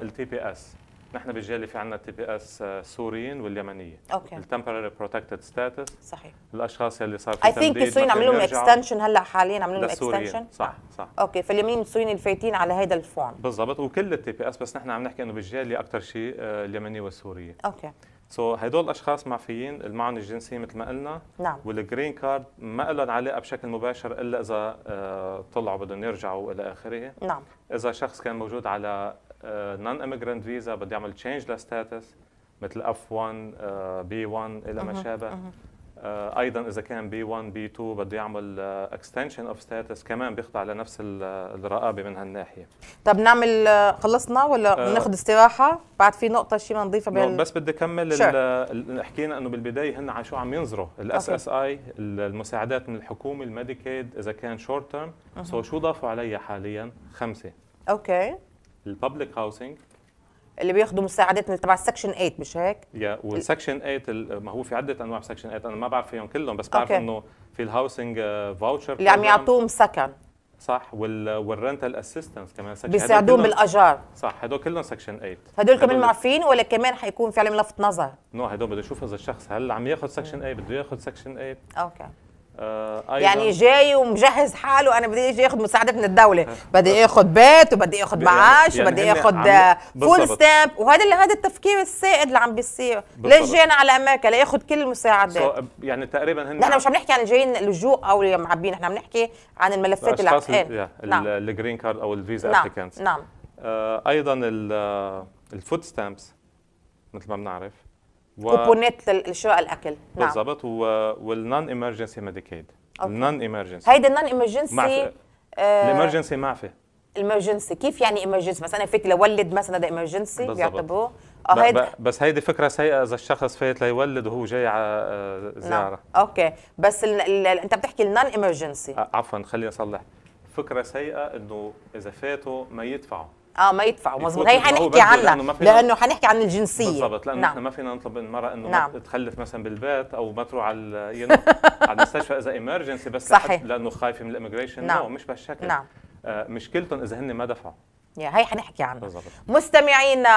التي بي اس نحن بالجالي في عندنا تي بي اس سوريين واليمنيه اوكي التمبرري بروتكتد ستاتس صحيح الاشخاص يلي صار في اي ثينك السوريين عملوا لهم اكستنشن هلا حاليا عملوا لهم اكستنشن صح آه. صح اوكي فاليمنيين السوريين الفايتين على هذا الفورم بالضبط وكل التي بي اس بس نحن عم نحكي انه بالجالي اكثر شيء آه، اليمنيه والسوريه اوكي سو so, هدول الاشخاص معفيين اللي معهم الجنسيه مثل ما قلنا نعم والجرين كارد ما لهم علاقه بشكل مباشر الا اذا آه، طلعوا بدهم يرجعوا الى اخره نعم اذا شخص كان موجود على نون ايميجرنت فيزا بدي اعمل تشينج لستاتس مثل اف 1 بي 1 الى ما شابه آه، ايضا اذا كان بي 1 بي 2 بده يعمل اكستنشن اوف ستاتس كمان بيخضع لنفس الرقابه من هالناحيه طب نعمل آه، خلصنا ولا آه ناخذ استراحه بعد في نقطه شيء نضيفها بال... بس بدي اكمل sure. حكينا انه بالبدايه هن على شو عم ينظروا الاس اس اي المساعدات من الحكومه الميديكيد اذا كان شورت تيرم سو شو ضافوا علي حاليا خمسه اوكي okay. الببليك هاوسنج اللي بياخدوا مساعدات من تبع السكشن 8 مش هيك؟ يا والسكشن 8 ما هو في عده انواع سكشن 8 انا ما بعرف فيهم كلهم بس بعرف انه في الهاوسنج فاوتشر uh, اللي عم يعطوهم سكن صح وال والرنتال اسيستنس كمان سكشن بيساعدوهم بالاجار صح هدول كلهم سكشن 8 هدول كمان معفين ولا كمان حيكون في عليهم لفت نظر؟ نو no, هدول بده يشوف اذا الشخص هل عم ياخذ سكشن 8 بده ياخذ سكشن 8 اوكي آه، أيضاً يعني جاي ومجهز حاله انا بدي اجي اخذ مساعدات من الدوله أه. بدي اخذ بيت وبدي اخذ معاش يعني وبدي اخذ فول ستامب وهذا اللي هذا التفكير السائد اللي عم بيصير ليش جينا على امريكا لاخذ كل المساعدات يعني تقريبا هن نحن مش عم نحكي عن جايين لجوء او اللي معبين نحن عم نحكي عن الملفات اللي عم الجرين إيه. نعم. كارد او الفيزا ابليكانتس نعم, نعم. آه ايضا الفود ستامبس آه، مثل ما بنعرف و... كوبونات لشراء الاكل نعم بالظبط و... والنون ايمرجنسي ميديكيد النون ايمرجنسي هيدا النون ايمرجنسي الامرجنسي معفي الامرجنسي آه، كيف يعني امرجنسي مثلا فيك لولد مثلا هذا امرجنسي بيعتبروه اه هيدا بس هيدي فكره سيئه اذا الشخص فات ليولد وهو جاي على آه، نعم. زياره نعم. اوكي بس ال... ال... انت بتحكي النون ايمرجنسي آه، عفوا خليني اصلح فكره سيئه انه اذا فاتوا ما يدفعوا اه ما يدفعوا مظبوط هي حنحكي عنها لانه حنحكي عن الجنسيه بالضبط لانه نعم. احنا ما فينا نطلب من المراه انه نعم. تخلف مثلا بالبيت او ما تروح على على المستشفى اذا ايمرجنسي بس صحيح. لانه خايفه من الاميجريشن نعم. مش بهالشكل نعم. آه مشكلتهم اذا هن ما دفعوا يا هي حنحكي عنها بالضبط مستمعينا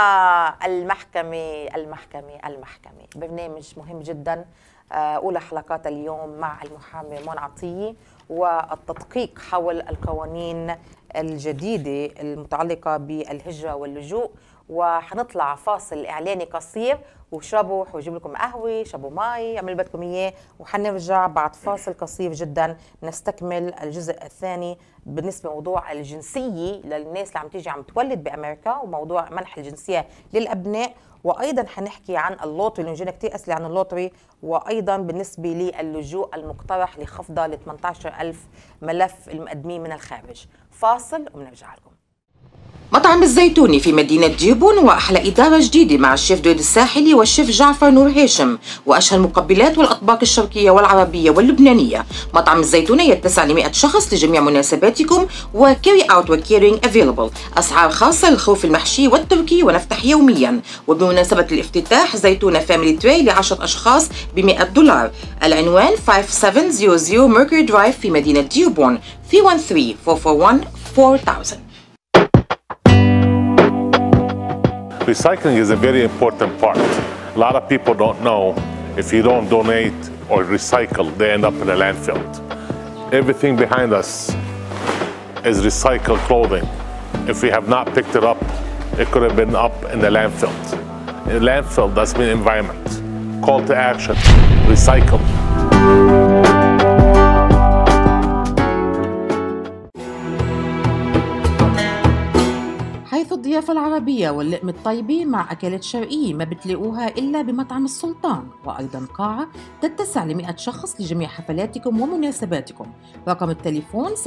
المحكمه المحكمه المحكمه برنامج مهم جدا آه، اولى حلقات اليوم مع المحامي منعطيه والتدقيق حول القوانين الجديدة المتعلقة بالهجرة واللجوء وحنطلع فاصل إعلاني قصير وشربوا وجيب لكم قهوة شربوا مي اعملوا بدكم إياه وحنرجع بعد فاصل قصير جدا نستكمل الجزء الثاني بالنسبة لموضوع الجنسية للناس اللي عم تيجي عم تولد بأمريكا وموضوع منح الجنسية للأبناء وايضا هنحكي عن اللوتري لانه جينا كثير اسئله عن اللوتري وايضا بالنسبه للجوء المقترح لخفضه ل 18000 ملف المقدمين من الخارج فاصل وبنرجع لكم مطعم الزيتوني في مدينة ديبون وأحلى إدارة جديدة مع الشيف دويد الساحلي والشيف جعفر نور هاشم وأشهى المقبلات والأطباق الشرقية والعربية واللبنانية مطعم الزيتونة يتسع ل 100 شخص لجميع مناسباتكم وكاري أوت وكيرينج أفيلبل أسعار خاصة للخوف المحشي والتركي ونفتح يوميا وبمناسبة الافتتاح زيتونة فاميلي تري ل 10 أشخاص ب 100 دولار العنوان 5700 ميركوري درايف في مدينة ديوبون 313 441 4000 Recycling is a very important part. A lot of people don't know if you don't donate or recycle, they end up in a landfill. Everything behind us is recycled clothing. If we have not picked it up, it could have been up in the landfill. A landfill, does mean environment. Call to action, recycle. الضيافة العربية واللقمة الطيبة مع أكلات شرقية ما بتلاقوها إلا بمطعم السلطان وأيضا قاعة تتسع لمئة شخص لجميع حفلاتكم ومناسباتكم رقم التليفون 734-522-1500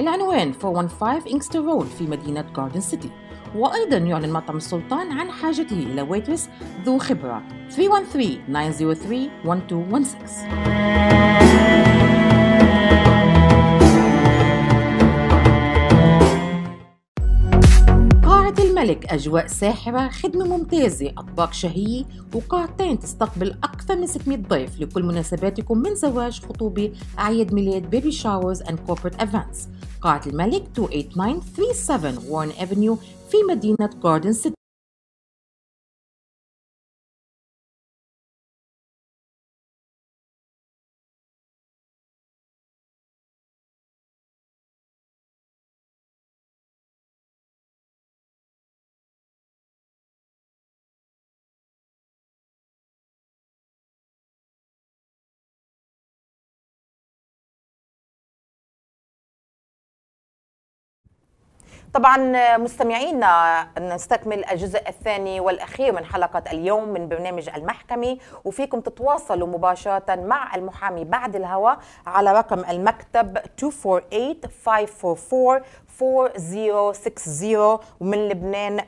العنوان 415 إنكستر رول في مدينة جاردن سيتي وأيضا يعلن مطعم السلطان عن حاجته إلى ويترس ذو خبرة 313-903-1216 الملك أجواء ساحرة خدمة ممتازة أطباق شهية وقاعتين تستقبل أكثر من 600 ضيف لكل مناسباتكم من زواج خطوبة أعياد ميلاد بيبي شاورز أند كوربريت إيفنتس قاعة الملك 28937 وارن أفنيو في مدينة جاردن سيتي طبعا مستمعينا نستكمل الجزء الثاني والاخير من حلقه اليوم من برنامج المحكمه وفيكم تتواصلوا مباشره مع المحامي بعد الهواء على رقم المكتب 248 544 4060 ومن لبنان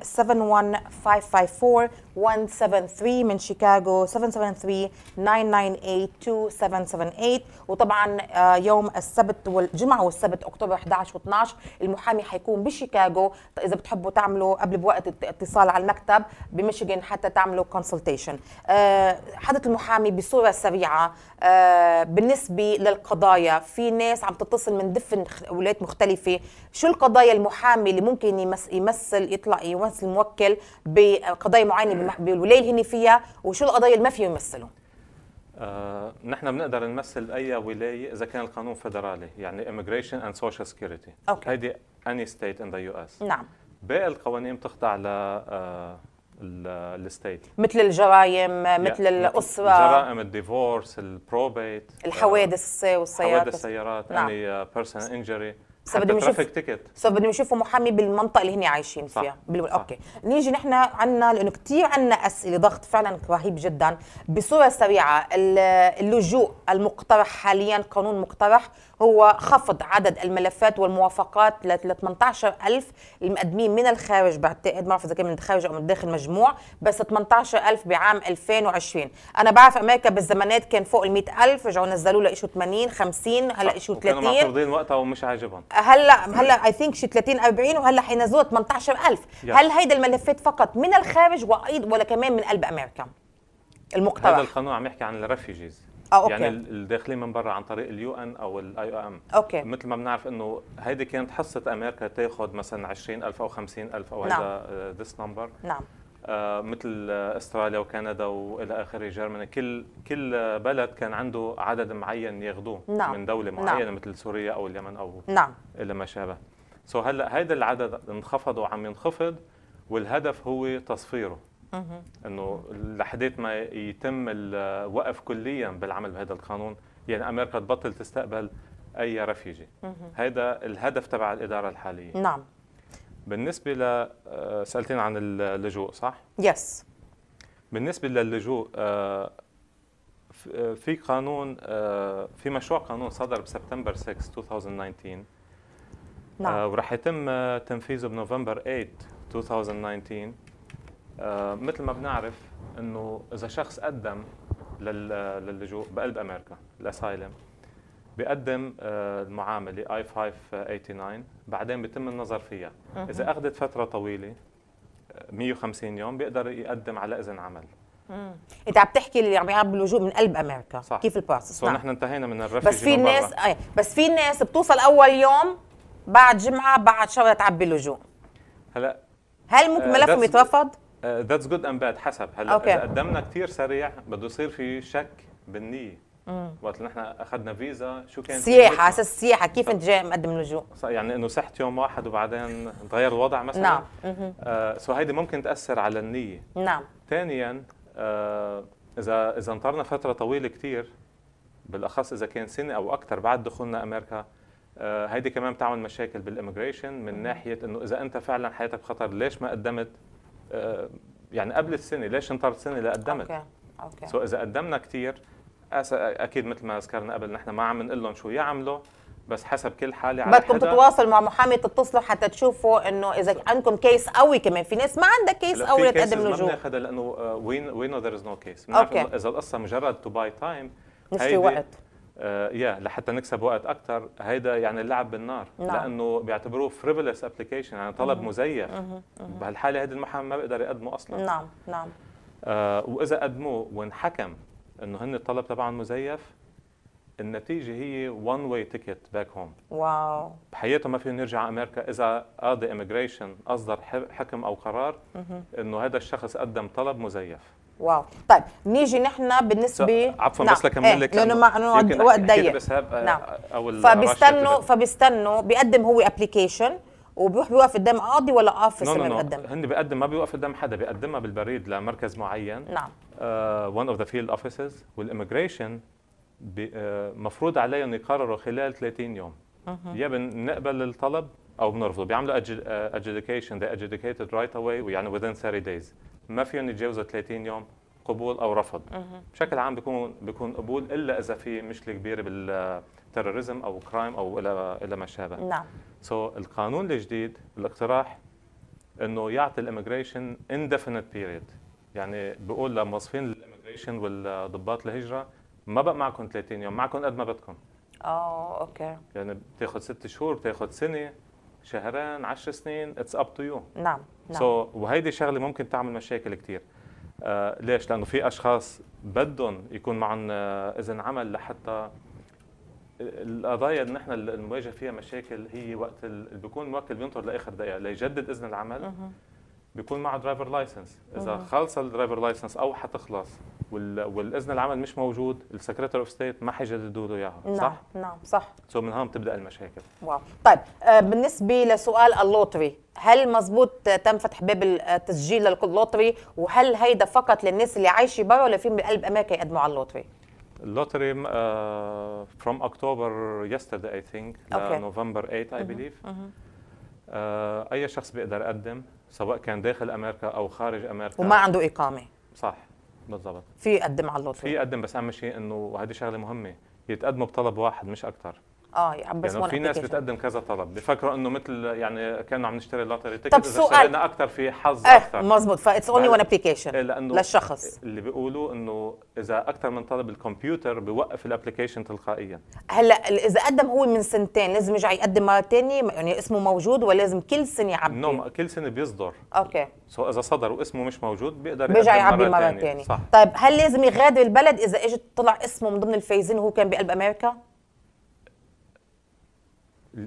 71554173 من شيكاغو 773 998 2778 وطبعا آه، يوم السبت والجمعه والسبت اكتوبر 11 و12 المحامي حيكون بشيكاغو اذا بتحبوا تعملوا قبل بوقت اتصال على المكتب بميشيغان حتى تعملوا كونسلتيشن آه، حدث المحامي بصوره سريعه آه، بالنسبه للقضايا في ناس عم تتصل من دفن ولايات مختلفه شو قضايا المحامي اللي ممكن يمثل, يطلع يمثل موكل بقضايا معينه بالولايه فيها وشو القضايا اللي ما فيه يمثلهم آه، نحن بنقدر نمثل اي ولايه اذا كان القانون فدرالي يعني immigration and social security أوكي. هيدي any state in the US نعم باقي القوانين بتخضع ل آه، الستيت مثل الجرائم مثل الاسره الجرائم الديفورس البروبيت الحوادث آه، والسيارات حوادث السيارات يعني بيرسونال انجري بس بدهم يشوفوا بس بدنا نشوفوا محامي بالمنطقه اللي هن عايشين فيها بال... صح. اوكي نيجي نحن عندنا لانه كثير عندنا اسئله ضغط فعلا رهيب جدا بصوره سريعه اللجوء المقترح حاليا قانون مقترح هو خفض عدد الملفات والموافقات ل 18000 المقدمين من الخارج بعتقد ما بعرف اذا كان من الخارج او من الداخل مجموع بس 18000 بعام 2020 انا بعرف امريكا بالزمانات كان فوق ال 100000 رجعوا نزلوا له شيء 80 50 هلا شيء 30 كانوا معترضين وقتها ومش عاجبهم هلا هلا اي ثينك شيء 30 40 وهلا حينزلوا 18000 هل هيدا الملفات فقط من الخارج وايضا ولا كمان من قلب امريكا المقترح هذا القانون عم يحكي عن الرفيجيز آه، يعني أوكي. يعني الداخلين من برا عن طريق اليو ان او الاي او ام اوكي مثل ما بنعرف انه هيدي كانت حصه امريكا تاخذ مثلا 20000 او 50000 او هذا ذس نمبر نعم آه مثل استراليا وكندا والى اخره جرماني كل كل بلد كان عنده عدد معين ياخذوه نعم. من دوله نعم. معينه نعم. مثل سوريا او اليمن او نعم. الى ما شابه سو هلا هيدا العدد انخفض وعم ينخفض والهدف هو تصفيره انه لحديت ما يتم الوقف كليا بالعمل بهذا القانون يعني امريكا تبطل تستقبل اي رفيجي هذا الهدف تبع الاداره الحاليه نعم بالنسبه ل آه، سالتين عن اللجوء صح يس بالنسبه للجوء آه، آه، في قانون في مشروع قانون صدر بسبتمبر 6 2019 نعم وراح يتم تنفيذه بنوفمبر 8 2019 آه، مثل ما بنعرف انه اذا شخص قدم للجوء بقلب امريكا الاسايلم بقدم آه، المعامله اي 589 بعدين بيتم النظر فيها اذا اخذت فتره طويله 150 آه، يوم بيقدر يقدم على اذن عمل مم. انت عم تحكي اللي عم يعمل اللجوء من قلب امريكا صح. كيف البروسس صح نعم. نحن انتهينا من الرفج بس في ناس آه. بس في ناس بتوصل اول يوم بعد جمعه بعد شهر تعبي اللجوء هلا هل ممكن ملفهم يترفض ذاتس جود اند باد حسب هلا اذا قدمنا كثير سريع بده يصير في شك بالنيه وقت نحن اخذنا فيزا شو كان سياحه اساس السياحه كيف انت جاي مقدم لجوء يعني انه صحت يوم واحد وبعدين تغير الوضع مثلا نعم آه سو هيدي ممكن تاثر على النيه نعم ثانيا آه اذا اذا انطرنا فتره طويله كثير بالاخص اذا كان سنه او اكثر بعد دخولنا امريكا آه هيدي كمان بتعمل مشاكل بالاميجريشن من ناحيه انه اذا انت فعلا حياتك بخطر ليش ما قدمت آه، يعني قبل السنه ليش انطرت سنه لقدمت اوكي اوكي سو اذا قدمنا كثير اكيد مثل ما ذكرنا قبل نحن ما عم نقول لهم شو يعملوا بس حسب كل حاله على بدكم تتواصلوا مع محامي تتصلوا حتى تشوفوا انه اذا عندكم كيس قوي كمان في ناس ما عندها كيس قوي لتقدم لجوء ما بناخذها لانه وين وين ذير از نو كيس اذا القصه مجرد تو باي تايم مش في وقت يا آه، لحتى نكسب وقت اكثر هيدا يعني اللعب بالنار نعم. لانه بيعتبروه فريفلس ابلكيشن يعني طلب مه. مزيف بهالحاله هيدا المحامي ما بيقدر يقدمه اصلا نعم نعم آه واذا قدموه وانحكم انه هن الطلب تبعهم مزيف النتيجه هي وان واي تيكت باك هوم واو بحياته ما فيهم يرجع على امريكا اذا قاضي اميجريشن اصدر حكم او قرار انه هذا الشخص قدم طلب مزيف واو طيب نيجي نحن بالنسبه عفوا نعم. بس لكمل ايه. لك لانه مع انه وقت ضيق نعم آه، او فبيستنوا فبيستنوا بيقدم هو ابلكيشن وبيروح بيوقف قدام قاضي ولا اوفيس no, no, no. بيقدم هن بيقدم ما بيوقف قدام حدا بيقدمها بالبريد لمركز معين نعم ون اوف ذا فيلد اوفيسز والاميجريشن مفروض عليهم يقرروا خلال 30 يوم يا بنقبل الطلب او بنرفضه بيعملوا آه، adjudication they adjudicated right away يعني within 30 days ما فيهم يتجاوزوا 30 يوم قبول او رفض بشكل عام بيكون بيكون قبول الا اذا في مشكله كبيره بالتيروريزم او كرايم او الى الى ما شابه نعم سو so, القانون الجديد الاقتراح انه يعطي الاميجريشن indefinite period يعني بقول لموظفين الاميجريشن والضباط الهجره ما بقى معكم 30 يوم معكم قد ما بدكم اه اوكي يعني بتاخذ ست شهور بتاخذ سنه شهرين 10 سنين اتس اب تو يو نعم نعم سو so, وهيدي شغله ممكن تعمل مشاكل كثير آه ليش؟ لانه في اشخاص بدهم يكون معهم آه، اذن عمل لحتى القضايا اللي نحن المواجهه فيها مشاكل هي وقت اللي بيكون الموكل بينطر لاخر دقيقه ليجدد اذن العمل بيكون معه درايفر لايسنس اذا خلص الدرايفر لايسنس او حتخلص والاذن العمل مش موجود السكرتير اوف ستيت ما حيجددوا له اياها نعم،, نعم صح؟ نعم صح سو من هون بتبدا المشاكل واو طيب آه، بالنسبه لسؤال اللوتري هل مزبوط تم فتح باب التسجيل لللوتري وهل هيدا فقط للناس اللي عايشه برا ولا في من قلب اماكن يقدموا على اللوتري؟ اللوتري فروم اكتوبر يسترداي اي ثينك لنوفمبر 8 اي بليف اي شخص بيقدر يقدم سواء كان داخل امريكا او خارج امريكا وما عنده اقامه صح بالضبط في يقدم على اللوتري في يقدم بس اهم شيء انه هذه شغله مهمه يتقدموا بطلب واحد مش اكثر اه يعبسونا يعني, يعني في ناس بتقدم كذا طلب بفكروا انه مثل يعني كانوا عم نشتري لوتري تيكت طب سؤال اكثر في حظ اكثر أه مضبوط فايتس اونلي وان ابلكيشن للشخص اللي بيقولوا انه اذا اكثر من طلب الكمبيوتر بيوقف الابلكيشن تلقائيا هلا اذا قدم هو من سنتين لازم يرجع يقدم مره ثانيه يعني اسمه موجود ولازم كل سنه يعبي نعم كل سنه بيصدر اوكي سو اذا صدر واسمه مش موجود بيقدر يرجع يعبي مره ثانيه طيب هل لازم يغادر البلد اذا اجت طلع اسمه من ضمن الفايزين وهو كان بقلب امريكا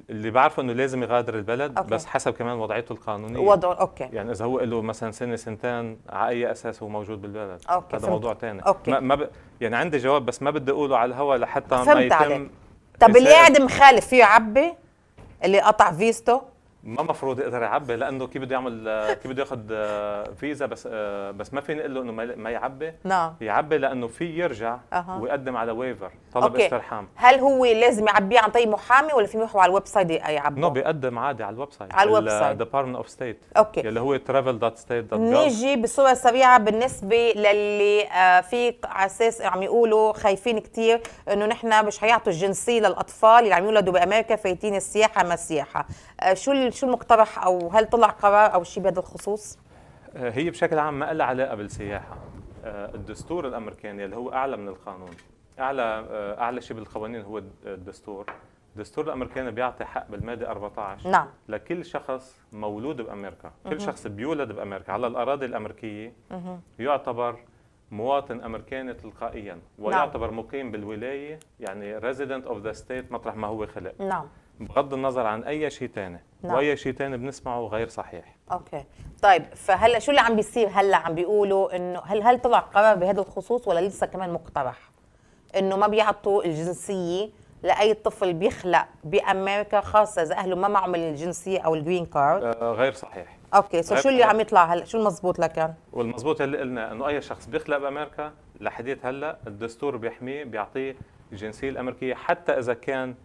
اللي بعرفه انه لازم يغادر البلد أوكي. بس حسب كمان وضعيته القانونيه وضعه اوكي يعني اذا هو له مثلا سنه سنتين على اي اساس هو موجود بالبلد أوكي. هذا موضوع ثاني ما, ما ب... يعني عندي جواب بس ما بدي اقوله على الهواء لحتى ما يتم عليك. طب اللي قاعد مخالف فيه عبي اللي قطع فيزته ما مفروض يقدر يعبي لانه كيف بده يعمل كيف بده ياخذ آه، فيزا بس آه، بس ما فيني اقول له انه ما يعبي نعم يعبي لانه في يرجع أه. ويقدم على ويفر طلب أوكي. استرحام هل هو لازم يعبيه عن طريق محامي ولا في محو على الويب سايت يعبيه؟ نو بيقدم عادي على الويب سايت على الويب سايت ديبارتمنت اوف ستيت اوكي اللي هو ترافل دوت ستيت دوت نيجي بصوره سريعه بالنسبه للي آه، في على اساس عم يقولوا خايفين كثير انه نحن مش حيعطوا الجنسيه للاطفال اللي عم يولدوا بامريكا فايتين السياحه ما السياحه آه، شو شو المقترح او هل طلع قرار او شيء بهذا الخصوص؟ آه، هي بشكل عام ما لها علاقه بالسياحه آه، الدستور الامريكاني اللي هو اعلى من القانون اعلى اعلى شيء بالقوانين هو الدستور الدستور الامريكاني بيعطي حق بالماده 14 نعم لكل شخص مولود بامريكا مه. كل شخص بيولد بامريكا على الاراضي الامريكيه مه. يعتبر مواطن امريكاني تلقائيا نعم. ويعتبر نعم. مقيم بالولايه يعني resident of the state مطرح ما هو خلق نعم بغض النظر عن اي شيء ثاني نعم. واي شيء ثاني بنسمعه غير صحيح اوكي طيب فهلا شو اللي عم بيصير هلا عم بيقولوا انه هل هل طلع قرار بهذا الخصوص ولا لسه كمان مقترح انه ما بيعطوا الجنسيه لاي طفل بيخلق بامريكا خاصه اذا اهله ما معهم الجنسيه او الجرين كارد آه غير صحيح اوكي سو شو اللي عم يطلع هلا شو المضبوط لكان والمضبوط اللي قلنا انه اي شخص بيخلق بامريكا لحديت هلا الدستور بيحميه بيعطيه الجنسيه الامريكيه حتى اذا كان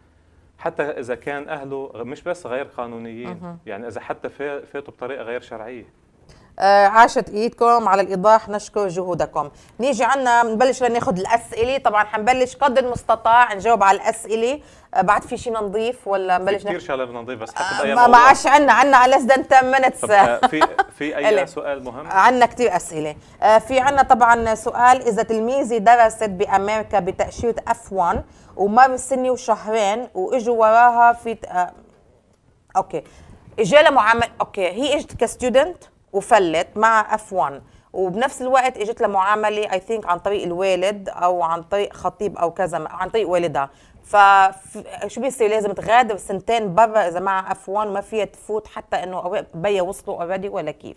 حتى اذا كان اهله مش بس غير قانونيين يعني اذا حتى فاتوا بطريقه غير شرعيه آه، عاشت ايدكم على الايضاح نشكر جهودكم نيجي عنا بنبلش لناخذ الاسئله طبعا حنبلش قدر المستطاع نجاوب على الاسئله آه، بعد في شيء نضيف ولا نبلش كثير شغله بدنا بس حتى آه، ما ما عادش عندنا عندنا ليس دان 10 مينتس في في اي سؤال مهم عنا كثير اسئله في عنا طبعا سؤال اذا تلميذي درست بامريكا بتاشيره اف 1 ومر سنه وشهرين واجوا وراها في اوكي اجا لها معامل اوكي هي اجت كستودنت وفلت مع اف 1 وبنفس الوقت اجت لها معامله اي ثينك عن طريق الوالد او عن طريق خطيب او كذا عن طريق والدها فشو بيصير لازم تغادر سنتين برا اذا مع اف 1 ما فيها تفوت حتى انه اوراق بيا وصلوا اوريدي ولا كيف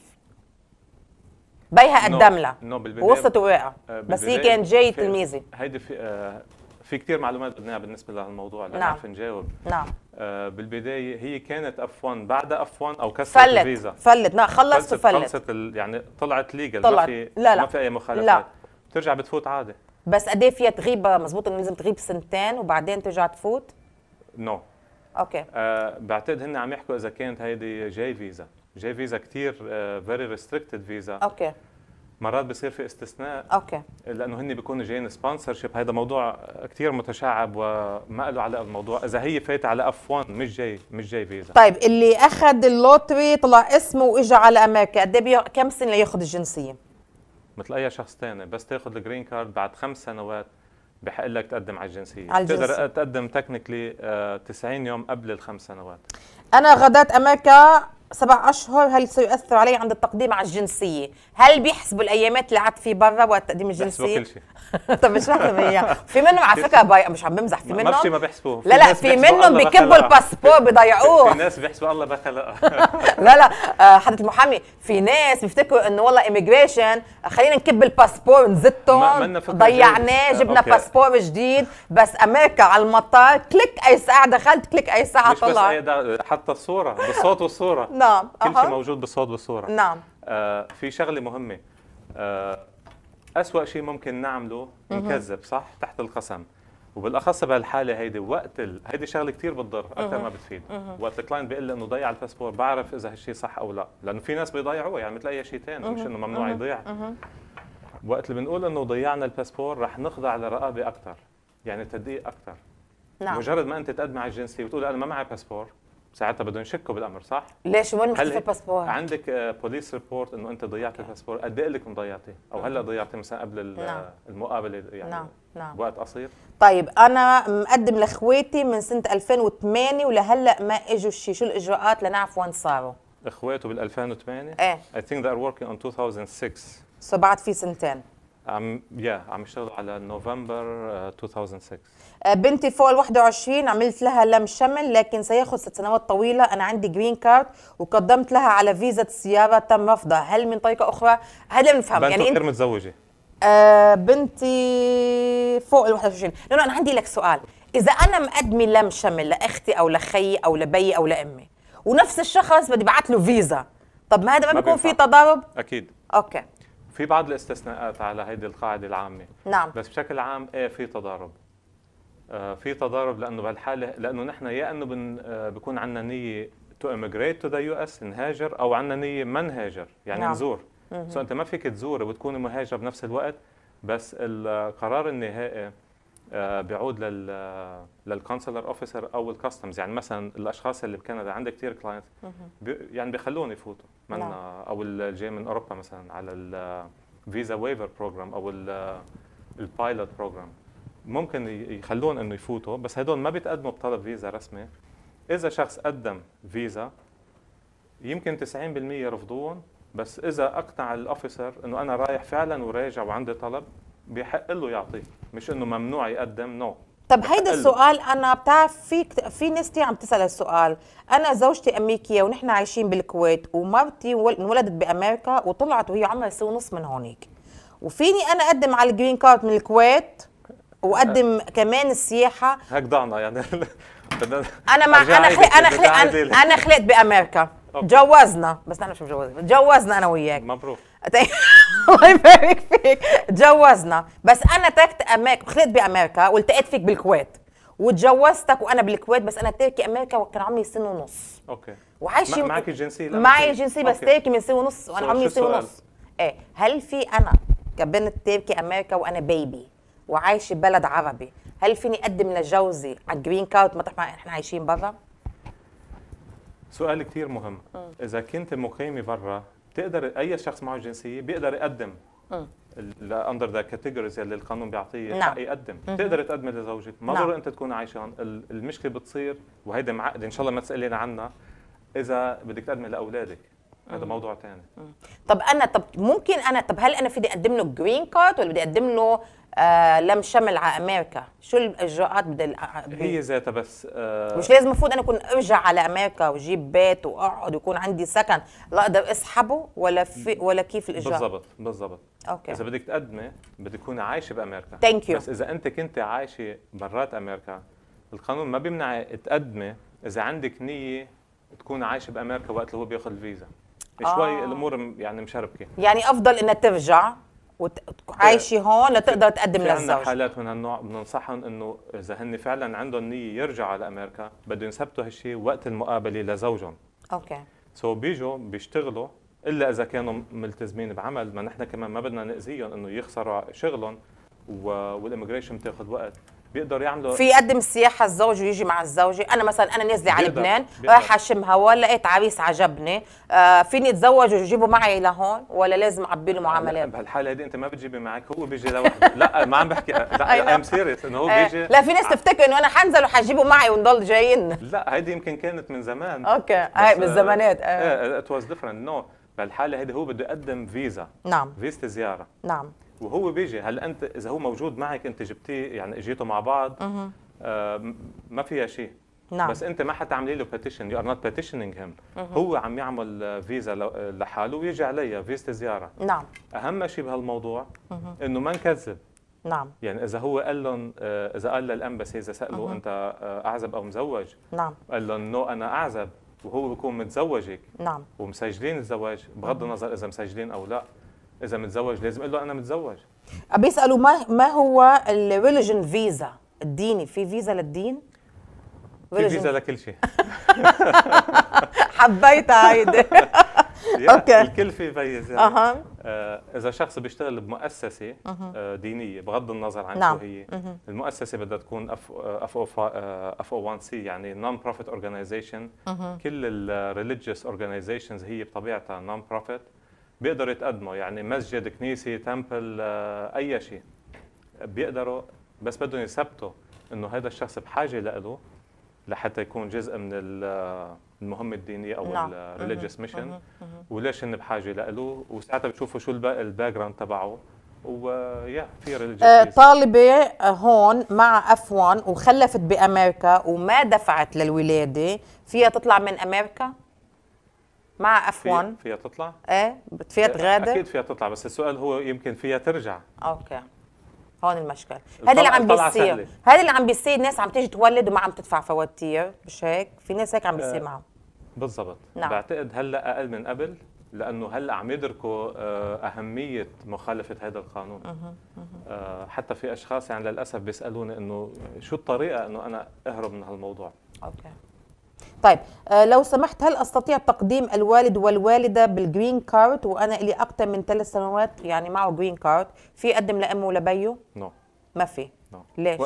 بيها قدم لها وصلت وقع آه، بس هي كانت جاي تلميذه هيدي في, آه، في كثير معلومات بدناها بالنسبه لهالموضوع لنعرف نعم. نجاوب نعم آه، بالبدايه هي كانت اف 1 بعد اف 1 او كسرت فلت الفيزا فلت لا خلصت فلت خلصت يعني طلعت ليجل طلعت. ما في لا لا. ما في اي مخالفات لا بترجع بتفوت عادي بس قد ايه فيها تغيب مزبوط انه لازم تغيب سنتين وبعدين ترجع تفوت؟ نو no. اوكي آه بعتقد هن عم يحكوا اذا كانت هيدي جاي فيزا جاي فيزا كثير فيري ريستريكتد فيزا اوكي مرات بصير في استثناء اوكي لانه هن بيكونوا جايين سبونسر شيب هذا موضوع كثير متشعب وما له علاقه بالموضوع اذا هي فايته على اف 1 مش جاي مش جاي فيزا طيب اللي اخذ اللوتري طلع اسمه واجى على امريكا قد ايه كم سنه لياخذ الجنسيه؟ مثل اي شخص ثاني بس تاخذ الجرين كارد بعد خمس سنوات بحق لك تقدم على الجنسيه على تقدر تقدم آه، تكنيكلي 90 يوم قبل الخمس سنوات انا غادرت امريكا سبع أشهر هل سيؤثر علي عند التقديم على الجنسية؟ هل بيحسبوا الأيامات اللي قعدت فيه برا وقت تقديم الجنسية؟ بيحسبوا كل شيء طب مش رح في منهم على فكرة باي... مش عم بمزح في منهم ما في ما بيحسبوه لا لا في منهم بكبوا الباسبور بضيعوه في ناس بيحسبوا الله بخلق لا لا آه، حد المحامي في ناس بيفتكروا إنه والله إيميجريشن آه، خلينا نكب الباسبور نزتهم ضيعناه آه، جبنا باسبور جديد بس أمريكا على المطار كليك أي ساعة دخلت كليك أي ساعة طلعت مش بس أي حتى الصورة بالصوت والصورة نعم كل شيء موجود بالصوت والصوره نعم آه في شغله مهمه آه أسوأ شيء ممكن نعمله نكذب صح تحت القسم وبالاخص بهالحاله هيدي وقت ال... هيدي شغله كثير بتضر اكثر ما بتفيد وقت الكلاينت بيقول لي انه ضيع الباسبور بعرف اذا هالشيء صح او لا لانه في ناس بيضيعوه يعني مثل اي شيء ثاني مش انه ممنوع يضيع وقت اللي بنقول انه ضيعنا الباسبور رح نخضع لرقابه اكثر يعني تدقيق اكثر نعم. مجرد ما انت تقدمي على الجنسيه وتقول انا ما معي باسبور ساعتها بدهم يشكوا بالامر صح؟ ليش وين مختفي الباسبور؟ عندك بوليس آه، ريبورت انه انت ضيعت الباسبور، قد ايه لك مضيعتيه؟ او هلا نعم. ضيعتيه مثلا قبل نعم. المقابله يعني نعم نعم وقت قصير؟ طيب انا مقدم لاخواتي من سنه 2008 ولهلا ما اجوا شيء، شو الاجراءات لنعرف وين صاروا؟ اخواته بال 2008 ايه اي ثينك ذي ار وركينج اون 2006 سو بعد في سنتين عم يا عم يشتغلوا على نوفمبر 2006 آه، آه، بنتي فوق ال 21 عملت لها لم شمل لكن سياخذ ست سنوات طويله انا عندي جرين كارد وقدمت لها على فيزا السياره تم رفضها هل من طريقه اخرى هذا بنفهم يعني انت غير متزوجه آه بنتي فوق ال 21 لانه انا عندي لك سؤال اذا انا مقدمه لم شمل لاختي او لخيي او لبي او لامي ونفس الشخص بدي ابعث له فيزا طب ما هذا ما, ما بيكون في تضارب اكيد اوكي في بعض الاستثناءات على هيدي القاعده العامه نعم بس بشكل عام ايه في تضارب آه في تضارب لانه بهالحاله لانه نحن يا انه بن آه بكون عندنا نيه تو اميجريت تو ذا يو اس نهاجر او عندنا نيه ما نهاجر يعني نعم. نزور سو انت ما فيك تزور وتكون مهاجر بنفس الوقت بس القرار النهائي آه، بيعود لل آه، للكونسلر اوفيسر او الكاستمز يعني مثلا الاشخاص اللي بكندا عندي كثير كلاينت يعني بيخلوهم يفوتوا من نعم. آه، او اللي جاي من اوروبا مثلا على الفيزا ويفر بروجرام او البايلوت بروجرام ممكن يخلون انه يفوتوا بس هدول ما بيتقدموا بطلب فيزا رسمي اذا شخص قدم فيزا يمكن 90% رفضوهم بس اذا اقنع الاوفيسر انه انا رايح فعلا وراجع وعندي طلب بحق له يعطيه مش انه ممنوع يقدم نو no. طب هيدا السؤال انا بتعرف في في ناس كثير عم تسال السؤال انا زوجتي امريكيه ونحن عايشين بالكويت ومرتي انولدت بامريكا وطلعت وهي عمرها سنه ونص من هونيك وفيني انا اقدم على الجرين كارد من الكويت واقدم أه كمان السياحه هيك ضعنا يعني انا مع انا خلق انا خلق انا خلقت بامريكا تجوزنا بس نحن مش مجوزين تجوزنا انا وياك مبروك الله يبارك فيك تجوزنا بس انا تركت امريكا خلقت بامريكا والتقيت فيك بالكويت وتجوزتك وانا بالكويت بس انا تركي امريكا وكان عمري سنه ونص اوكي وعايشه م... معك الجنسيه معي الجنسيه بس تركي من سنه ونص وانا عمري سنه ونص ايه هل في انا كبنت تركي امريكا وانا بيبي وعايشه ببلد عربي هل فيني اقدم لجوزي على الجرين كارد مطرح ما احنا عايشين برا؟ سؤال كثير مهم م. اذا كنت مقيمه برا بتقدر اي شخص معه جنسيه بيقدر يقدم الاندر ذا كاتيجوريز اللي القانون بيعطيه نعم. حق يقدم بتقدر تقدم لزوجك ما نعم. ضروري نعم. انت تكون عايشه هون المشكله بتصير وهيدي معقده ان شاء الله ما تسالينا عنها اذا بدك تقدمي لاولادك هذا موضوع ثاني طب انا طب ممكن انا طب هل انا بدي اقدم له جرين كارد ولا بدي اقدم له آه لم شمل على امريكا شو الاجراءات بدي هي ذاتها بس آه مش لازم المفروض انا اكون ارجع على امريكا واجيب بيت واقعد ويكون عندي سكن لا اقدر اسحبه ولا في ولا كيف الاجراءات بالضبط بالضبط اوكي اذا بدك تقدمي بدك تكوني عايشه بامريكا ثانك يو بس اذا انت كنت عايشه برات امريكا القانون ما بيمنع تقدمي اذا عندك نيه تكون عايشه بامريكا وقت اللي هو بياخذ الفيزا شوي آه. الامور يعني مشربكه يعني افضل انها ترجع وعايشي إيه. هون لتقدر تقدم للزوج عندنا حالات من هالنوع بننصحهم انه اذا هن فعلا عندهم نيه يرجعوا على امريكا بدهم يثبتوا هالشيء وقت المقابله لزوجهم اوكي سو so بيجوا بيشتغلوا الا اذا كانوا ملتزمين بعمل ما نحن كمان ما بدنا ناذيهم انه يخسروا شغلهم والاميجريشن بتاخذ وقت بيقدر يعملوا في يقدم السياحه الزوج ويجي مع الزوجه انا مثلا انا نازله على لبنان رايحه شم هوا لقيت عريس عجبني آه فيني اتزوج وجيبه معي لهون ولا لازم اعبي له معاملات بهالحاله هذه انت ما بتجيبي معك هو بيجي لوحده لا ما عم بحكي لا ام نعم. سيريس انه هو آه، بيجي لا في ناس تفتكر انه انا حنزل وحجيبه معي ونضل جايين لا هيدي يمكن كانت من زمان اوكي هاي بالزمانات اه ات واز ديفرنت نو بهالحاله هيدي هو بده يقدم فيزا نعم فيزا زياره نعم وهو بيجي هل انت اذا هو موجود معك انت جبتيه يعني اجيتوا مع بعض آه ما فيها شيء نعم. بس انت ما حتعملي له بيتيشن يو ار نوت بيتيشنينج هيم هو عم يعمل فيزا لحاله ويجي عليها فيزا زياره نعم اهم شيء بهالموضوع مه. انه ما نكذب نعم يعني اذا هو قال لهم آه، اذا قال للامبسي اذا سالوا مه. انت آه، اعزب او مزوج نعم قال لهم نو انا اعزب وهو بيكون متزوجك نعم ومسجلين الزواج بغض النظر اذا مسجلين او لا اذا متزوج لازم اقول له انا متزوج بيسالوا ما ما هو الريليجن فيزا الديني في فيزا للدين في فيزا لكل شيء حبيتها هيدي اوكي الكل في فيزا اها آه، اذا شخص بيشتغل بمؤسسه آه، دينيه بغض النظر عن شو نعم. هي المؤسسه بدها تكون اف او اف او 1 سي يعني نون بروفيت اورجانيزيشن كل الريليجيوس اورجانيزيشنز هي بطبيعتها نون بروفيت بيقدروا يتقدموا يعني مسجد كنيسه تمبل آه، اي شيء بيقدروا بس بدهم يثبتوا انه هذا الشخص بحاجه له لحتى يكون جزء من آه، المهمه الدينيه او نعم. الريليجيوس آه، ميشن وليش هن بحاجه له وساعتها بتشوفوا شو الباك جراوند تبعه ويا في ريليجيوس طالبه هون مع اف 1 وخلفت بامريكا وما دفعت للولاده فيها تطلع من امريكا مع اف 1 فيها تطلع؟ ايه فيها تغادر؟ اكيد فيها تطلع بس السؤال هو يمكن فيها ترجع اوكي هون المشكل هذا اللي عم بيصير هذا اللي عم بيصير ناس عم تيجي تولد وما عم تدفع فواتير مش هيك في ناس هيك عم بيصير أه معهم بالضبط نعم. بعتقد هلا اقل من قبل لانه هلا عم يدركوا آه، اهميه مخالفه هذا القانون أه حتى في اشخاص يعني للاسف بيسالوني انه شو الطريقه انه انا اهرب من هالموضوع اوكي طيب آه لو سمحت هل استطيع تقديم الوالد والوالده بالجرين كارد وانا لي اكثر من ثلاث سنوات يعني معه جرين كارد في يقدم لامه ولبيه؟ نو no. ما في no. ليش؟ و...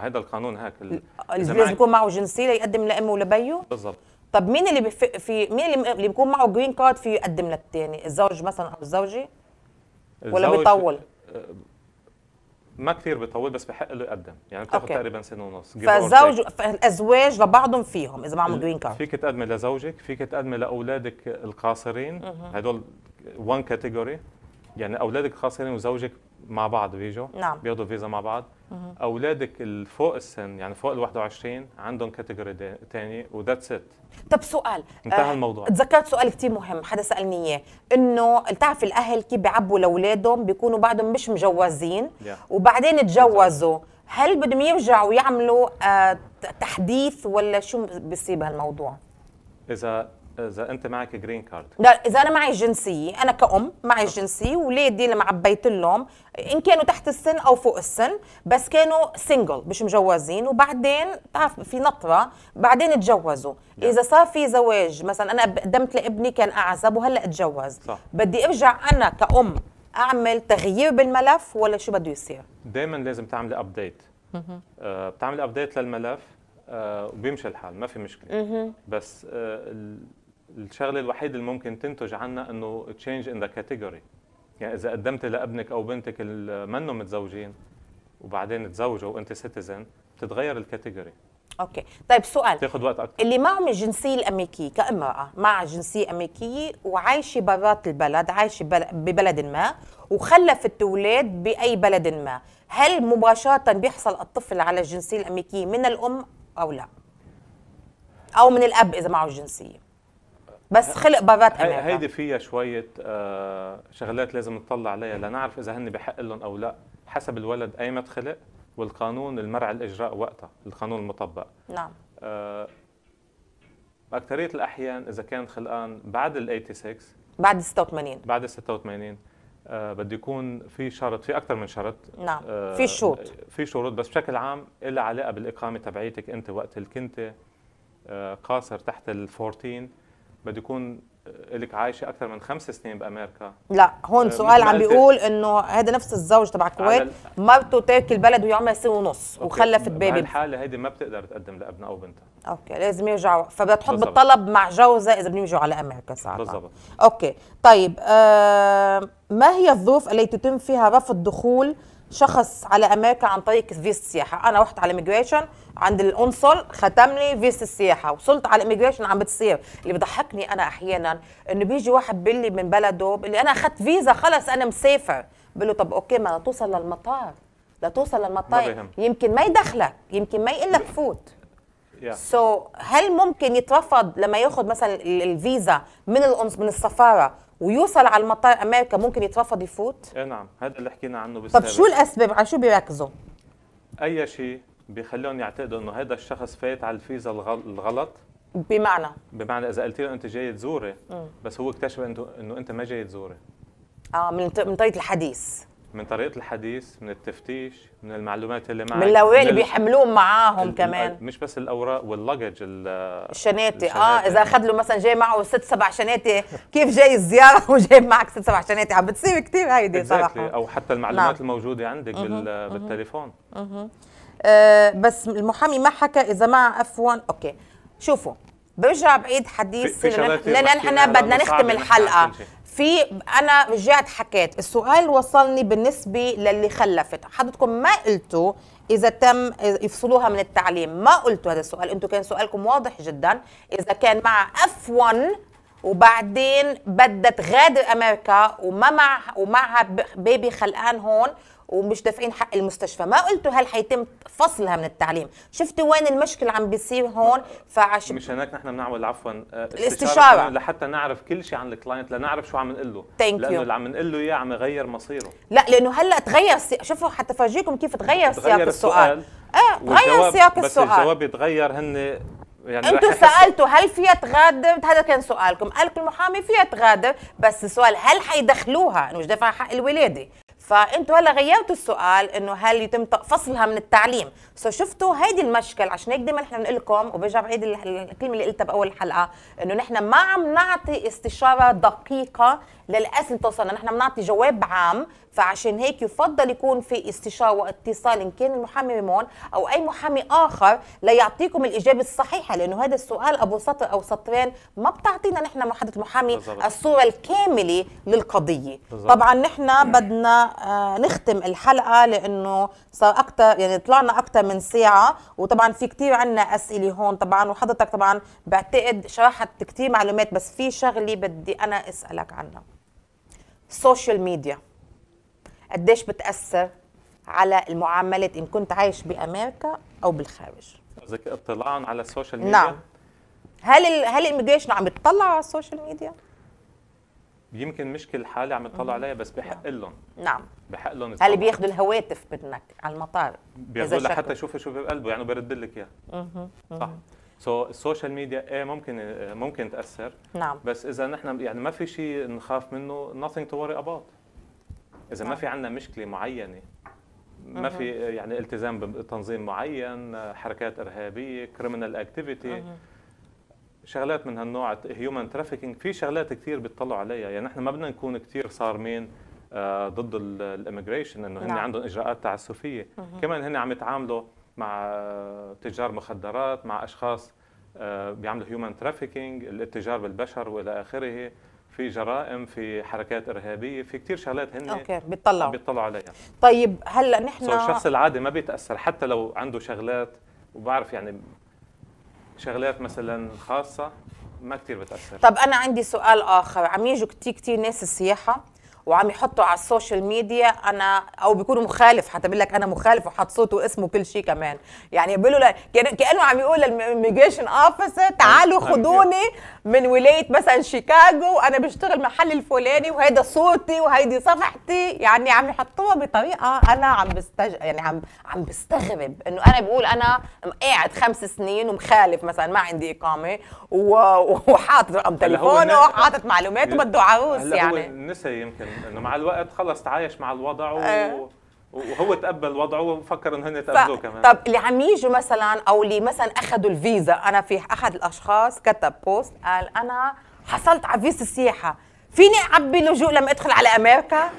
هذا القانون هيك ال... لازم يكون معه جنسيه ليقدم لامه ولبيه؟ بالضبط طب مين اللي بف... في مين اللي بيكون معه جرين كارد في يقدم للثاني الزوج مثلا او الزوجه الزوج... ولا بيطول آه، ما كثير بيطول بس بحق له يقدم يعني بتاخذ تقريبا سنه ونص فالزوج فالازواج لبعضهم فيهم اذا معهم جرين كارد فيك تقدمي لزوجك فيك تقدمي لاولادك القاصرين هدول وان كاتيجوري يعني اولادك خاصه يعني وزوجك مع بعض بيجوا نعم بياخذوا فيزا مع بعض مه. اولادك فوق السن يعني فوق ال 21 عندهم كاتيجوري ثاني وذاتس ات طب سؤال انتهى آه الموضوع تذكرت سؤال كثير مهم حدا سالني اياه انه بتعرفي الاهل كيف بيعبوا لاولادهم بيكونوا بعدهم مش مجوزين yeah. وبعدين تجوزوا هل بدهم يرجعوا يعملوا آه، تحديث ولا شو بصير بهالموضوع؟ اذا اذا انت معك جرين كارد لا اذا انا معي جنسيه انا كأم معي جنسيه ولادي لما عبيت لهم ان كانوا تحت السن او فوق السن بس كانوا سنجل مش مجوزين وبعدين بتعرف في نطره بعدين تجوزوا اذا صار في زواج مثلا انا قدمت لابني كان اعزب وهلا اتجوز صح. بدي ارجع انا كأم اعمل تغيير بالملف ولا شو بده يصير دائما لازم تعملي ابديت آه، بتعملي ابديت للملف آه، وبيمشي الحال ما في مشكله بس آه، الشغله الوحيده اللي ممكن تنتج عنها انه تشينج ان ذا كاتيجوري يعني اذا قدمت لابنك او بنتك اللي منهم متزوجين وبعدين تزوجوا وانت سيتيزن بتتغير الكاتيجوري اوكي طيب سؤال تاخذ وقت اكثر اللي معهم الجنسيه الامريكيه كامراه مع جنسيه امريكيه وعايشه برات البلد عايشه ببلد ما وخلفت اولاد باي بلد ما هل مباشره بيحصل الطفل على الجنسيه الامريكيه من الام او لا او من الاب اذا معه الجنسيه بس خلق بابات امريكا هيدي فيها شويه آه شغلات لازم نطلع عليها لنعرف اذا هن بحق لهم او لا حسب الولد ايمت خلق والقانون المرعى الاجراء وقتها القانون المطبق نعم آه اكثريه الاحيان اذا كان خلقان بعد ال 86 بعد 86 بعد 86 آه بده يكون في شرط في اكثر من شرط نعم آه في شروط في شروط بس بشكل عام لها علاقه بالاقامه تبعيتك انت وقت اللي كنت آه قاصر تحت ال 14 بده يكون آه، لك عايشه اكثر من خمس سنين بامريكا لا هون آه، سؤال عم بيقول انه هذا نفس الزوج تبع الكويت مرته ترك البلد وهي عمرها سنه ونص وخلفت بيبي بهالحاله هيدي ما بتقدر تقدم لابنها او بنتها اوكي لازم يرجعوا تحط بالطلب مع جوزها اذا بدهم يجوا على امريكا ساعتها بالضبط اوكي طيب آه ما هي الظروف التي تتم فيها رفض دخول شخص على امريكا عن طريق فيزا السياحه انا رحت على ميجريشن عند الانصل ختم لي فيزا السياحه وصلت على ميجريشن عم بتصير اللي بضحكني انا احيانا انه بيجي واحد بيقول من بلده اللي انا اخذت فيزا خلص انا مسافر بقول له طب اوكي ما توصل للمطار لتوصل للمطار يمكن ما يدخلك يمكن ما يقول لك فوت سو yeah. so, هل ممكن يترفض لما ياخذ مثلا الفيزا من الأنص من السفاره ويوصل على المطار امريكا ممكن يترفض يفوت؟ اي نعم هذا اللي حكينا عنه بالسابق طب شو الاسباب على شو بيركزوا؟ اي شيء بخليهم يعتقدوا انه هذا الشخص فايت على الفيزا الغلط بمعنى بمعنى اذا قلت له انت جاي تزوري بس هو اكتشف انه انه انت ما جاي تزوري اه من من طريقه الحديث من طريقه الحديث من التفتيش من المعلومات اللي معك من الاوراق اللي بيحملوهم معاهم كمان مش بس الاوراق واللجج الشناتي اه اذا اخذ له مثلا جاي معه ست سبع شناتي كيف جاي الزياره وجايب معك ست سبع شناتي عم بتصير كثير هيدي صراحه او حتى المعلومات نعم. الموجوده عندك بالتليفون أه بس المحامي ما حكى اذا مع اف 1 اوكي شوفوا برجع بعيد حديث لان احنا بدنا نختم الحلقه في انا رجعت حكيت السؤال وصلني بالنسبه للي خلفت حضرتكم ما قلتوا اذا تم يفصلوها من التعليم ما قلتوا هذا السؤال انتم كان سؤالكم واضح جدا اذا كان مع اف 1 وبعدين بدت غادر امريكا وما مع ومعها بيبي خلقان هون ومش دافعين حق المستشفى ما قلتوا هل حيتم فصلها من التعليم شفتوا وين المشكله عم بيصير هون فعشان مش هناك نحن بنعمل عفوا آه، الاستشاره, لحتى نعرف كل شيء عن الكلاينت لنعرف شو عم نقول له لانه اللي عم نقول له اياه عم يغير مصيره لا لانه هلا تغير سي... شوفوا حتى فرجيكم كيف تغير سياق السؤال, اه تغير سياق السؤال بس الجواب يتغير هن يعني انتم سالتوا هل فيها تغادر هذا كان سؤالكم قال المحامي فيها تغادر بس السؤال هل حيدخلوها انه مش دافعه حق الولاده فانتوا هلا غيرتوا السؤال انه هل يتم فصلها من التعليم سو شفتوا هيدي المشكل عشان هيك دائما نحن بنقول لكم وبرجع بعيد الكلمه اللي قلتها باول الحلقه انه نحن ما عم نعطي استشاره دقيقه للاسئله توصلنا نحن بنعطي جواب عام فعشان هيك يفضل يكون في استشاره واتصال ان كان المحامي ميمون او اي محامي اخر ليعطيكم الاجابه الصحيحه لانه هذا السؤال ابو سطر او سطرين ما بتعطينا نحن محاضره المحامي بالزبط. الصوره الكامله للقضيه بالزبط. طبعا نحن بدنا آه، نختم الحلقه لانه صار اكثر يعني طلعنا اكثر من ساعه وطبعا في كثير عندنا اسئله هون طبعا وحضرتك طبعا بعتقد شرحت كثير معلومات بس في شغله بدي انا اسالك عنها السوشيال ميديا قديش بتاثر على المعاملات ان كنت عايش بامريكا او بالخارج قصدك اطلاعا على السوشيال ميديا نعم هل الـ هل الاميجريشن عم يتطلع على السوشيال ميديا يمكن مش كل حالي عم يطلعوا عليها بس بحق نعم. لهم نعم بحق لهم هل بياخذوا الهواتف منك على المطار بياخذوا حتى يشوفوا شو بقلبه يعني برد لك اياه صح سو so, السوشيال ميديا ايه ممكن إيه ممكن تاثر نعم بس اذا نحن يعني ما في شيء نخاف منه nothing to worry about اذا ما في عندنا مشكله معينه ما في يعني التزام بتنظيم معين حركات ارهابيه كريمنال اكتيفيتي شغلات من هالنوع هيومن ترافيكينج في شغلات كثير بيطلعوا عليها يعني نحن ما بدنا نكون كثير صارمين آه، ضد الاميجريشن انه هن نعم. عندهم اجراءات تعسفيه كمان هن عم يتعاملوا مع آه، تجار مخدرات مع اشخاص آه، بيعملوا هيومن ترافيكينج الاتجار بالبشر والى اخره في جرائم في حركات ارهابيه في كثير شغلات هن اوكي بيطلعوا بيطلعوا عليها طيب هلا نحن so الشخص العادي ما بيتاثر حتى لو عنده شغلات وبعرف يعني شغلات مثلا خاصه ما كثير بتاثر طب انا عندي سؤال اخر عم يجوا كثير كثير ناس السياحه وعم يحطه على السوشيال ميديا انا او بيكون مخالف حتى بيقول لك انا مخالف وحط صوته واسمه وكل شيء كمان يعني بيقولوا له كانه عم يقول للميجريشن اوفيسر تعالوا طيب، طيب، خدوني طيب. من ولايه مثلا شيكاغو وانا بشتغل محل الفلاني وهيدا صوتي وهيدي صفحتي يعني عم يحطوها بطريقه انا عم بستج يعني عم عم بستغرب انه انا بقول انا قاعد خمس سنين ومخالف مثلا ما عندي اقامه و... وحاطط رقم تليفونه وحاطط معلومات وبده عروس يعني هو نسى يمكن انه مع الوقت خلص تعايش مع الوضع و... آه. وهو تقبل وضعه وفكر انه هن تقبلوه ف... كمان طب اللي عم يجوا مثلا او اللي مثلا اخذوا الفيزا انا في احد الاشخاص كتب بوست قال انا حصلت على فيزا السياحه فيني اعبي لجوء لما ادخل على امريكا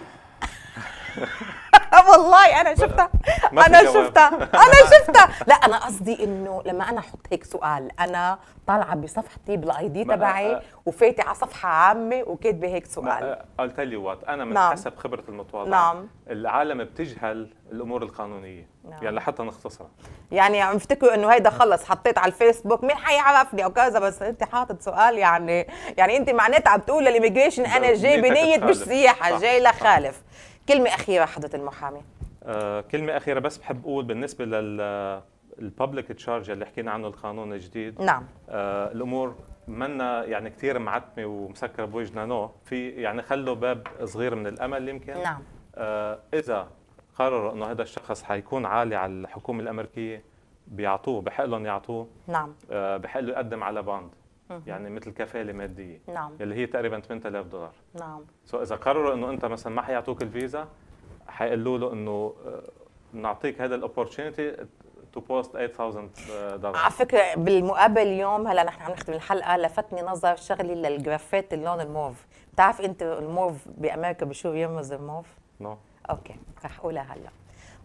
والله انا شفتها انا شفتها انا شفتها لا انا قصدي انه لما انا احط هيك سؤال انا طالعه بصفحتي بالاي دي تبعي آه. وفايته على صفحه عامه وكاتبه هيك سؤال قلت لي وات انا من نعم. حسب خبره المتواضع نعم. العالم بتجهل الامور القانونيه نعم. يعني لحتى نختصرها يعني عم افتكروا انه هيدا خلص حطيت على الفيسبوك مين حيعرفني او كذا بس انت حاطط سؤال يعني يعني انت معناتها عم تقول للإيميجريشن انا جاي بنيه مش سياحه جاي لخالف صح. كلمه اخيره حضره المحامي آه كلمه اخيره بس بحب اقول بالنسبه لل آه، الببليك تشارج اللي حكينا عنه القانون الجديد نعم آه الامور منا يعني كثير معتمه ومسكره بوجهنا نو في يعني خلوا باب صغير من الامل يمكن نعم آه اذا قرروا انه هذا الشخص حيكون عالي على الحكومه الامريكيه بيعطوه بحق لهم يعطوه نعم آه بحق له يقدم على باند يعني مثل كفاله ماديه نعم اللي هي تقريبا 8000 دولار نعم سو اذا قرروا انه انت مثلا ما حيعطوك الفيزا حيقولوا له انه آه، نعطيك هذا الاوبورتونيتي تو بوست 8000 دولار على فكره بالمقابل اليوم هلا نحن عم نختم الحلقه لفتني نظر شغلي للجرافيت اللون الموف بتعرف انت الموف بامريكا بشو بيرمز الموف؟ نو no. اوكي رح اقولها هلا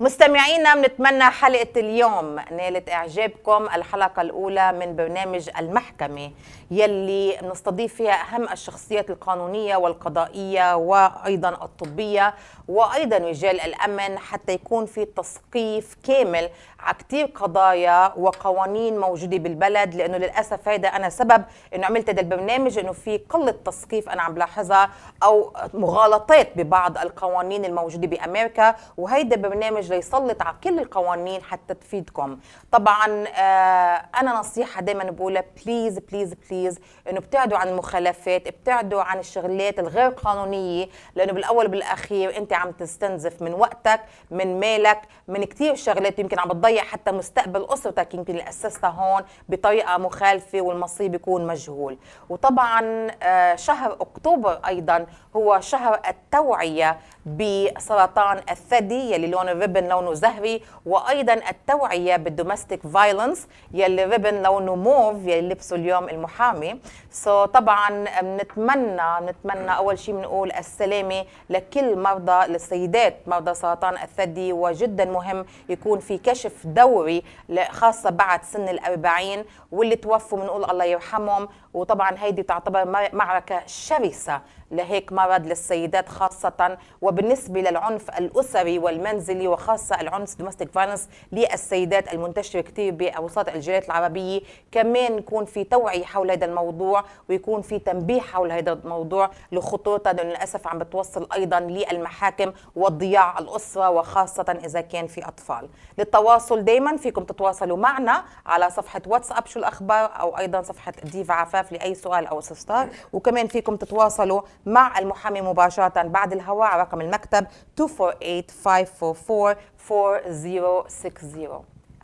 مستمعينا بنتمنى حلقة اليوم نالت إعجابكم الحلقة الأولى من برنامج المحكمة يلي بنستضيف فيها أهم الشخصيات القانونية والقضائية وأيضا الطبية وأيضا رجال الأمن حتى يكون في تثقيف كامل على كثير قضايا وقوانين موجوده بالبلد لانه للاسف هيدا انا سبب انه عملت هذا البرنامج انه في قله تثقيف انا عم بلاحظها او مغالطات ببعض القوانين الموجوده بامريكا وهيدا برنامج ليسلط على كل القوانين حتى تفيدكم طبعا آه انا نصيحه دائما بقولها بليز بليز بليز انه ابتعدوا عن المخالفات ابتعدوا عن الشغلات الغير قانونيه لانه بالاول وبالاخير انت عم تستنزف من وقتك من مالك من كثير شغلات يمكن عم بتضيع تهيأ حتى مستقبل أسرتك يمكن اللي أسستها هون بطريقة مخالفة والمصير بيكون مجهول وطبعا آه، شهر أكتوبر أيضا هو شهر التوعية بسرطان الثدي يلي لون الربن لونه زهري وايضا التوعيه بالدومستيك فايلنس يلي ريبن لونه موف يلي لبسه اليوم المحامي سو so طبعا بنتمنى بنتمنى اول شيء بنقول السلامه لكل مرضى للسيدات مرضى سرطان الثدي وجدا مهم يكون في كشف دوري خاصه بعد سن الأربعين واللي توفوا بنقول الله يرحمهم وطبعا هيدي تعتبر معركه شرسه لهيك مرض للسيدات خاصة وبالنسبة للعنف الأسري والمنزلي وخاصة العنف دومستيك فايلنس للسيدات المنتشر كثير بأوساط الجاليات العربية كمان يكون في توعية حول هذا الموضوع ويكون في تنبيه حول هذا الموضوع لخطورته لأنه للأسف عم بتوصل أيضا للمحاكم وضياع الأسرة وخاصة إذا كان في أطفال للتواصل دايما فيكم تتواصلوا معنا على صفحة واتساب شو الأخبار أو أيضا صفحة ديفا عفاف لأي سؤال أو استفسار وكمان فيكم تتواصلوا مع المحامي مباشرة بعد الهواء على رقم المكتب 248-544-4060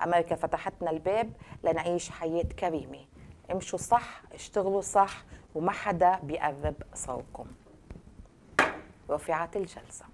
أمريكا فتحتنا الباب لنعيش حياة كريمة امشوا صح اشتغلوا صح وما حدا بيقرب صوتكم رفعت الجلسة